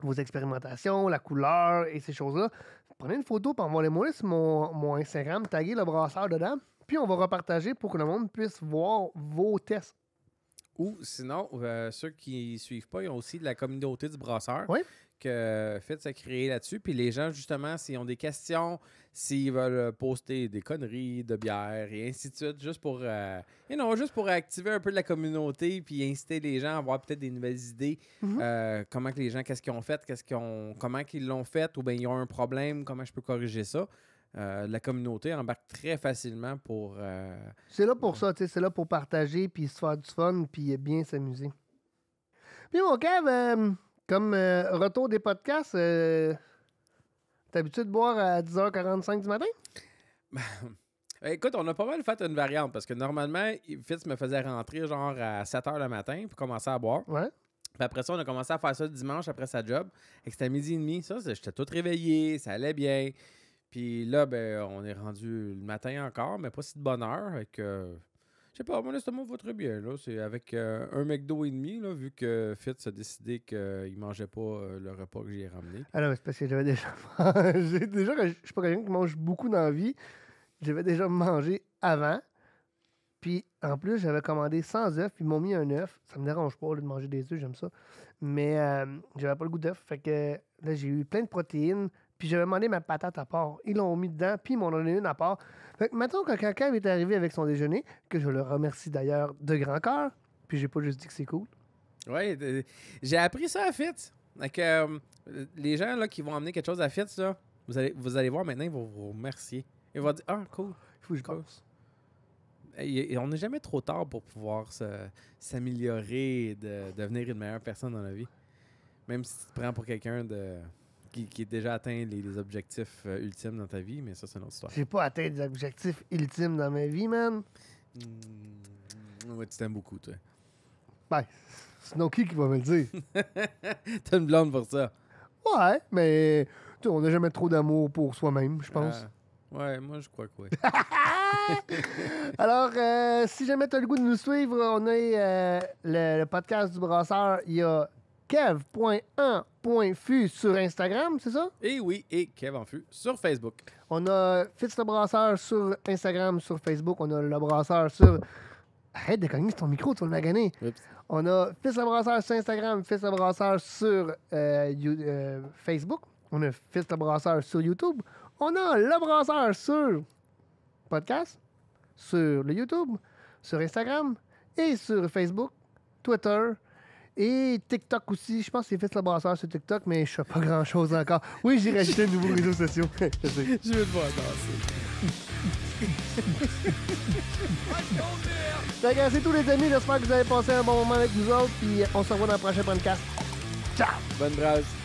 vos expérimentations, la couleur et ces choses-là, prenez une photo et envoyez-moi sur mon, mon Instagram, taguez le brasseur dedans. Puis on va repartager pour que le monde puisse voir vos tests. Ou sinon, euh, ceux qui ne suivent pas, ils ont aussi de la communauté du brasseur. Que euh, fait ça créer là-dessus. Puis les gens, justement, s'ils ont des questions, s'ils veulent euh, poster des conneries de bière et ainsi de suite, juste pour, euh, non juste pour activer un peu de la communauté puis inciter les gens à avoir peut-être des nouvelles idées. Mhm. comment que les gens, qu'est-ce qu'ils ont fait, qu'est-ce qu'ils ont, comment qu'ils l'ont fait, ou bien ils ont un problème, comment je peux corriger ça. Euh, la communauté embarque très facilement pour. Euh, c'est là pour euh, ça, tu sais, c'est là pour partager, puis se faire du fun, puis bien s'amuser. Puis mon comme retour des podcasts, t'es habitué de boire à 10h45 du matin? [LAUGHS] Ben, écoute, on a pas mal fait une variante parce que normalement, Fitz me faisait rentrer genre à 7 h le matin puis commencer à boire. Ouais. Puis après ça, on a commencé à faire ça dimanche après sa job. Et c'était à midi et demi. Ça, j'étais tout réveillé, ça allait bien. Puis là, ben, on est rendu le matin encore, mais pas si de bonne heure. Avec, je sais pas, mon estomac va très bien. C'est avec euh, un McDo et demi, vu que Fitz a décidé qu'il ne mangeait pas euh, le repas que j'ai ramené. Alors, ah c'est parce que j'avais déjà [LAUGHS] mangé. déjà, je suis pas quelqu'un qui mange beaucoup dans la vie. J'avais déjà mangé avant. Puis en plus, j'avais commandé sans œuf, puis ils m'ont mis un œuf. Ça me dérange pas de manger des œufs, j'aime ça. Mais euh, j'avais pas le goût d'œuf. Fait que là, j'ai eu plein de protéines, puis j'avais demandé ma patate à part. Ils l'ont mis dedans, puis ils m'ont donné une à part. Fait maintenant, quand quelqu'un est arrivé avec son déjeuner, que je le remercie d'ailleurs de grand cœur, puis j'ai pas juste dit que c'est cool. Oui, j'ai appris ça à FIT. Donc, euh, les gens là, qui vont amener quelque chose à FIT, là, vous, allez, vous allez voir maintenant, ils vont vous remercier. Ils vont dire Ah, cool. faut que je vous Et on n'est jamais trop tard pour pouvoir s'améliorer, de devenir une meilleure personne dans la vie. Même si tu te prends pour quelqu'un de qui, a déjà atteint les, objectifs euh, ultimes dans ta vie, mais ça, c'est une autre histoire. J'ai pas atteint des objectifs ultimes dans ma vie, man. Hmm. ouais, tu t'aimes beaucoup, toi. Ben, c'est Noki qui va me le dire. [LAUGHS] T'as une blonde pour ça. Ouais, mais on n'a jamais trop d'amour pour soi-même, je pense. Ah. ouais, moi, je crois que oui. [LAUGHS] Alors, euh, si jamais tu as le goût de nous suivre, on a euh, le, le podcast du brasseur. Il y a kev.1.fu sur Instagram, c'est ça? Et eh oui, et Kev en sur Facebook. On a Fitz le Brasseur sur Instagram, sur Facebook. On a le Brasseur sur. Arrête de cogner ton micro, tu vas le On a fils le Brasseur sur Instagram, Fitz le Brasseur sur euh, euh, Facebook. On a fils le Brasseur sur YouTube. On a le Brasseur sur podcast, sur le YouTube, sur Instagram et sur Facebook, Twitter. Et TikTok aussi. Je pense que c'est fait le brasseur sur TikTok, mais je fais pas grand chose encore. Oui, j'irai rajouté de nouveau réseau social. [LAUGHS] je sais. Je vais te voir danser. [LAUGHS] c'est tous les amis. J'espère que vous avez passé un bon moment avec nous autres. Puis on se revoit dans le prochain podcast. Ciao! Bonne brasse.